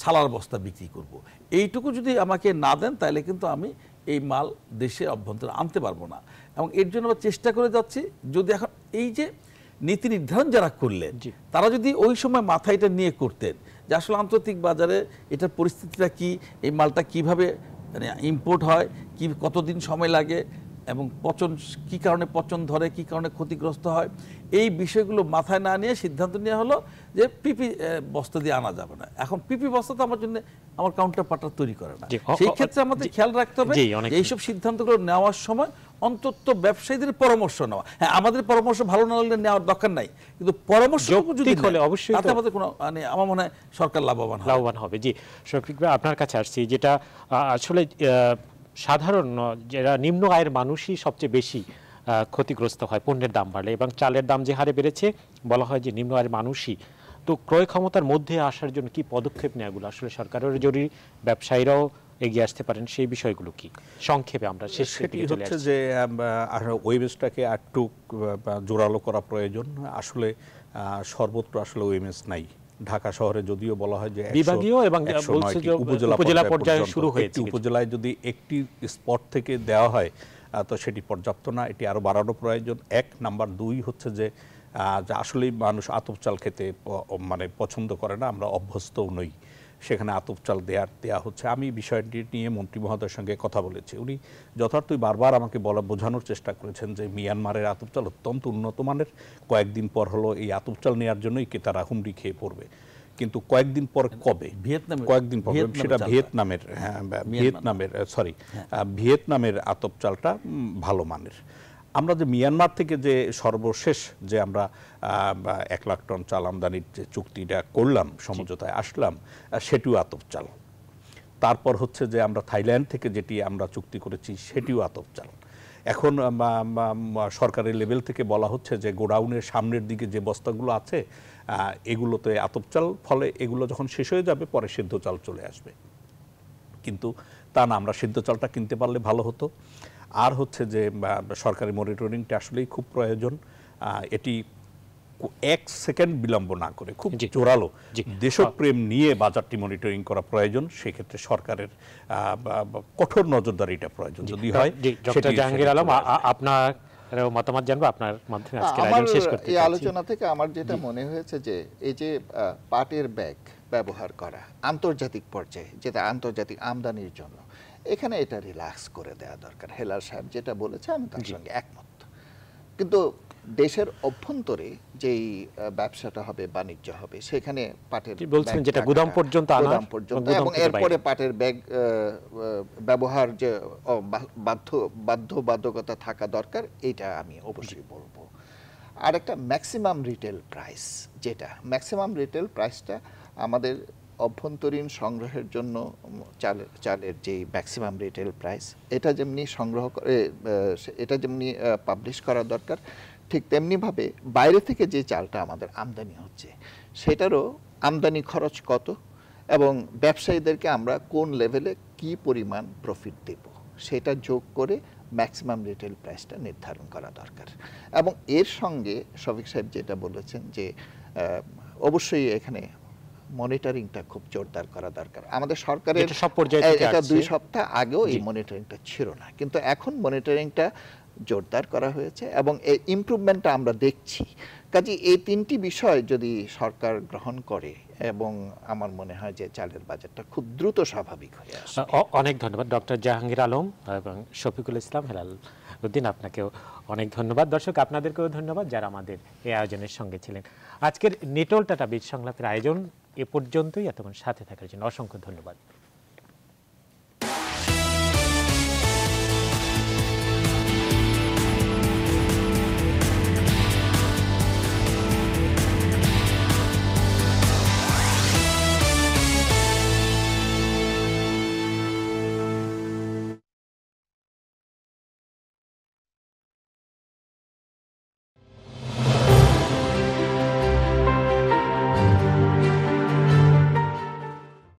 D: ছালার বস্তা বিক্রি করব। এইটুকু যদি আমাকে না দেন তাহলে কিন্তু আমি এই মাল দেশে অভ্যন্তরে আনতে পারবো না এবং এর জন্য আমরা চেষ্টা করে যাচ্ছি যদি এখন এই যে নীতি নির্ধারণ যারা করলেন তারা যদি ওই সময় মাথায় এটা নিয়ে করতেন যে আসলে আন্তর্জাতিক বাজারে এটার পরিস্থিতিটা কি এই মালটা কিভাবে মানে ইম্পোর্ট হয় কি কতদিন সময় লাগে এবং পচন কি কারণে পচন ধরে কি কারণে ক্ষতিগ্রস্ত হয় এই বিষয়গুলো মাথায় না নিয়ে সিদ্ধান্ত নেওয়া হলো যে পিপি বস্তা দিয়ে আনা যাবে না এখন পিপি বস্তা তো আমার জন্য আমার কাউন্টার পার্টার তৈরি করে না সেই ক্ষেত্রে আমাদের খেয়াল রাখতে হবে এইসব সিদ্ধান্তগুলো নেওয়ার সময় অন্তত ব্যবসায়ীদের পরামর্শ নেওয়া হ্যাঁ আমাদের পরামর্শ ভালো না লাগলে নেওয়ার দরকার নাই কিন্তু পরামর্শ যদি হলে অবশ্যই তাতে আমাদের কোনো মানে আমার মনে হয়
A: সরকার লাভবান লাভবান হবে জি শফিক ভাই আপনার কাছে আসছি যেটা আসলে সাধারণ যারা নিম্ন আয়ের মানুষই সবচেয়ে বেশি ক্ষতিগ্রস্ত হয় পণ্যের দাম বাড়লে এবং চালের দাম যে হারে বেড়েছে বলা হয় যে নিম্ন আয়ের মানুষই তো ক্রয় ক্ষমতার মধ্যে আসার জন্য কি পদক্ষেপ নেওয়াগুলো আসলে সরকারের জরুরি ব্যবসায়ীরাও এগিয়ে আসতে পারেন সেই বিষয়গুলো কি সংক্ষেপে আমরা সেটি হচ্ছে যে
C: ওয়েবসটাকে আর একটু জোরালো করা প্রয়োজন আসলে সর্বত্র আসলে ওয়েমেস নাই ঢাকা শহরে যদিও বলা হয় যে বিভাগীয় এবং উপজেলা পর্যায়ে শুরু হয়েছে উপজেলায় যদি একটি স্পট থেকে দেওয়া হয় তো সেটি পর্যাপ্ত না এটি আরও বাড়ানো প্রয়োজন এক নাম্বার দুই হচ্ছে যে আসলেই মানুষ আতপ চাল খেতে মানে পছন্দ করে না আমরা অভ্যস্তও নই সেখানে আতপ চাল দেওয়ার দেওয়া হচ্ছে আমি বিষয়টি নিয়ে মন্ত্রী মহোদয়ের সঙ্গে কথা বলেছি উনি যথার্থই বারবার আমাকে বলা বোঝানোর চেষ্টা করেছেন যে মিয়ানমারের আতপ চাল অত্যন্ত উন্নত মানের কয়েকদিন পর হলো এই আতপ চাল নেওয়ার জন্যই ক্রেতারা হুমড়ি খেয়ে পড়বে কিন্তু কয়েকদিন পর কবে ভিয়েতনাম কয়েকদিন পর সেটা ভিয়েতনামের হ্যাঁ ভিয়েতনামের সরি ভিয়েতনামের আতপ চালটা ভালো মানের আমরা যে মিয়ানমার থেকে যে সর্বশেষ যে আমরা এক লাখ টন চাল আমদানির যে চুক্তিটা করলাম সমঝোতায় আসলাম সেটিও আতপ চাল তারপর হচ্ছে যে আমরা থাইল্যান্ড থেকে যেটি আমরা চুক্তি করেছি সেটিও আতপ চাল এখন সরকারের লেভেল থেকে বলা হচ্ছে যে গোডাউনের সামনের দিকে যে বস্তাগুলো আছে এগুলোতে আতপ চাল ফলে এগুলো যখন শেষ হয়ে যাবে পরে সিদ্ধ চাল চলে আসবে কিন্তু তা না আমরা সিদ্ধ চালটা কিনতে পারলে ভালো হতো আর হচ্ছে যে সরকারি মনিটরিংটা আসলেই খুব প্রয়োজন এটি এক সেকেন্ড বিলম্ব না করে খুব জোরালো দেশপ্রেম নিয়ে বাজারটি মনিটরিং করা প্রয়োজন সেক্ষেত্রে সরকারের কঠোর নজরদারিটা
A: প্রয়োজন যদি হয় জাহাঙ্গীর আলম আপনার মতামত জানবো আপনার মাধ্যমে এই আলোচনা
B: থেকে আমার যেটা মনে হয়েছে যে এই যে পাটের ব্যাগ ব্যবহার করা আন্তর্জাতিক পর্যায়ে যেটা আন্তর্জাতিক আমদানির জন্য এখানে এটা রিল্যাক্স করে দেওয়া দরকার হেলার সাহেব যেটা বলেছে আমি তার সঙ্গে একমত কিন্তু দেশের অভ্যন্তরে যেই ব্যবসাটা হবে বাণিজ্য হবে সেখানে পাটের বলছেন যেটা গুদাম পর্যন্ত গুদাম পর্যন্ত এবং এরপরে পাটের ব্যাগ ব্যবহার যে বাধ্য বাধ্যবাধকতা থাকা দরকার এটা আমি অবশ্যই বলবো আর একটা ম্যাক্সিমাম রিটেল প্রাইস যেটা ম্যাক্সিমাম রিটেল প্রাইসটা আমাদের অভ্যন্তরীণ সংগ্রহের জন্য চাল চালের যে ম্যাক্সিমাম রিটেল প্রাইস এটা যেমনি সংগ্রহ করে এটা যেমনি পাবলিশ করা দরকার ঠিক তেমনিভাবে বাইরে থেকে যে চালটা আমাদের আমদানি হচ্ছে সেটারও আমদানি খরচ কত এবং ব্যবসায়ীদেরকে আমরা কোন লেভেলে কি পরিমাণ প্রফিট দেব সেটা যোগ করে ম্যাক্সিমাম রিটেল প্রাইসটা নির্ধারণ করা দরকার এবং এর সঙ্গে শফিক সাহেব যেটা বলেছেন যে অবশ্যই এখানে মনিটরিংটা খুব জোরদার করা দরকার আমাদের সরকারের সব পর্যায়ে দুই সপ্তাহ আগেও এই মনিটরিংটা ছিল না কিন্তু এখন মনিটরিংটা জোরদার করা হয়েছে এবং এই ইম্প্রুভমেন্টটা আমরা দেখছি কাজে এই তিনটি বিষয় যদি সরকার গ্রহণ করে এবং আমার মনে হয় যে চালের বাজারটা খুব দ্রুত স্বাভাবিক হয়ে
A: অনেক ধন্যবাদ ডক্টর জাহাঙ্গীর আলম এবং শফিকুল ইসলাম হেলাল উদ্দিন আপনাকেও অনেক ধন্যবাদ দর্শক আপনাদেরকেও ধন্যবাদ যারা আমাদের এই আয়োজনের সঙ্গে ছিলেন আজকের নেটল টাটা বীজ সংলাপের আয়োজন এ পর্যন্তই এতক্ষণ সাথে থাকার জন্য অসংখ্য ধন্যবাদ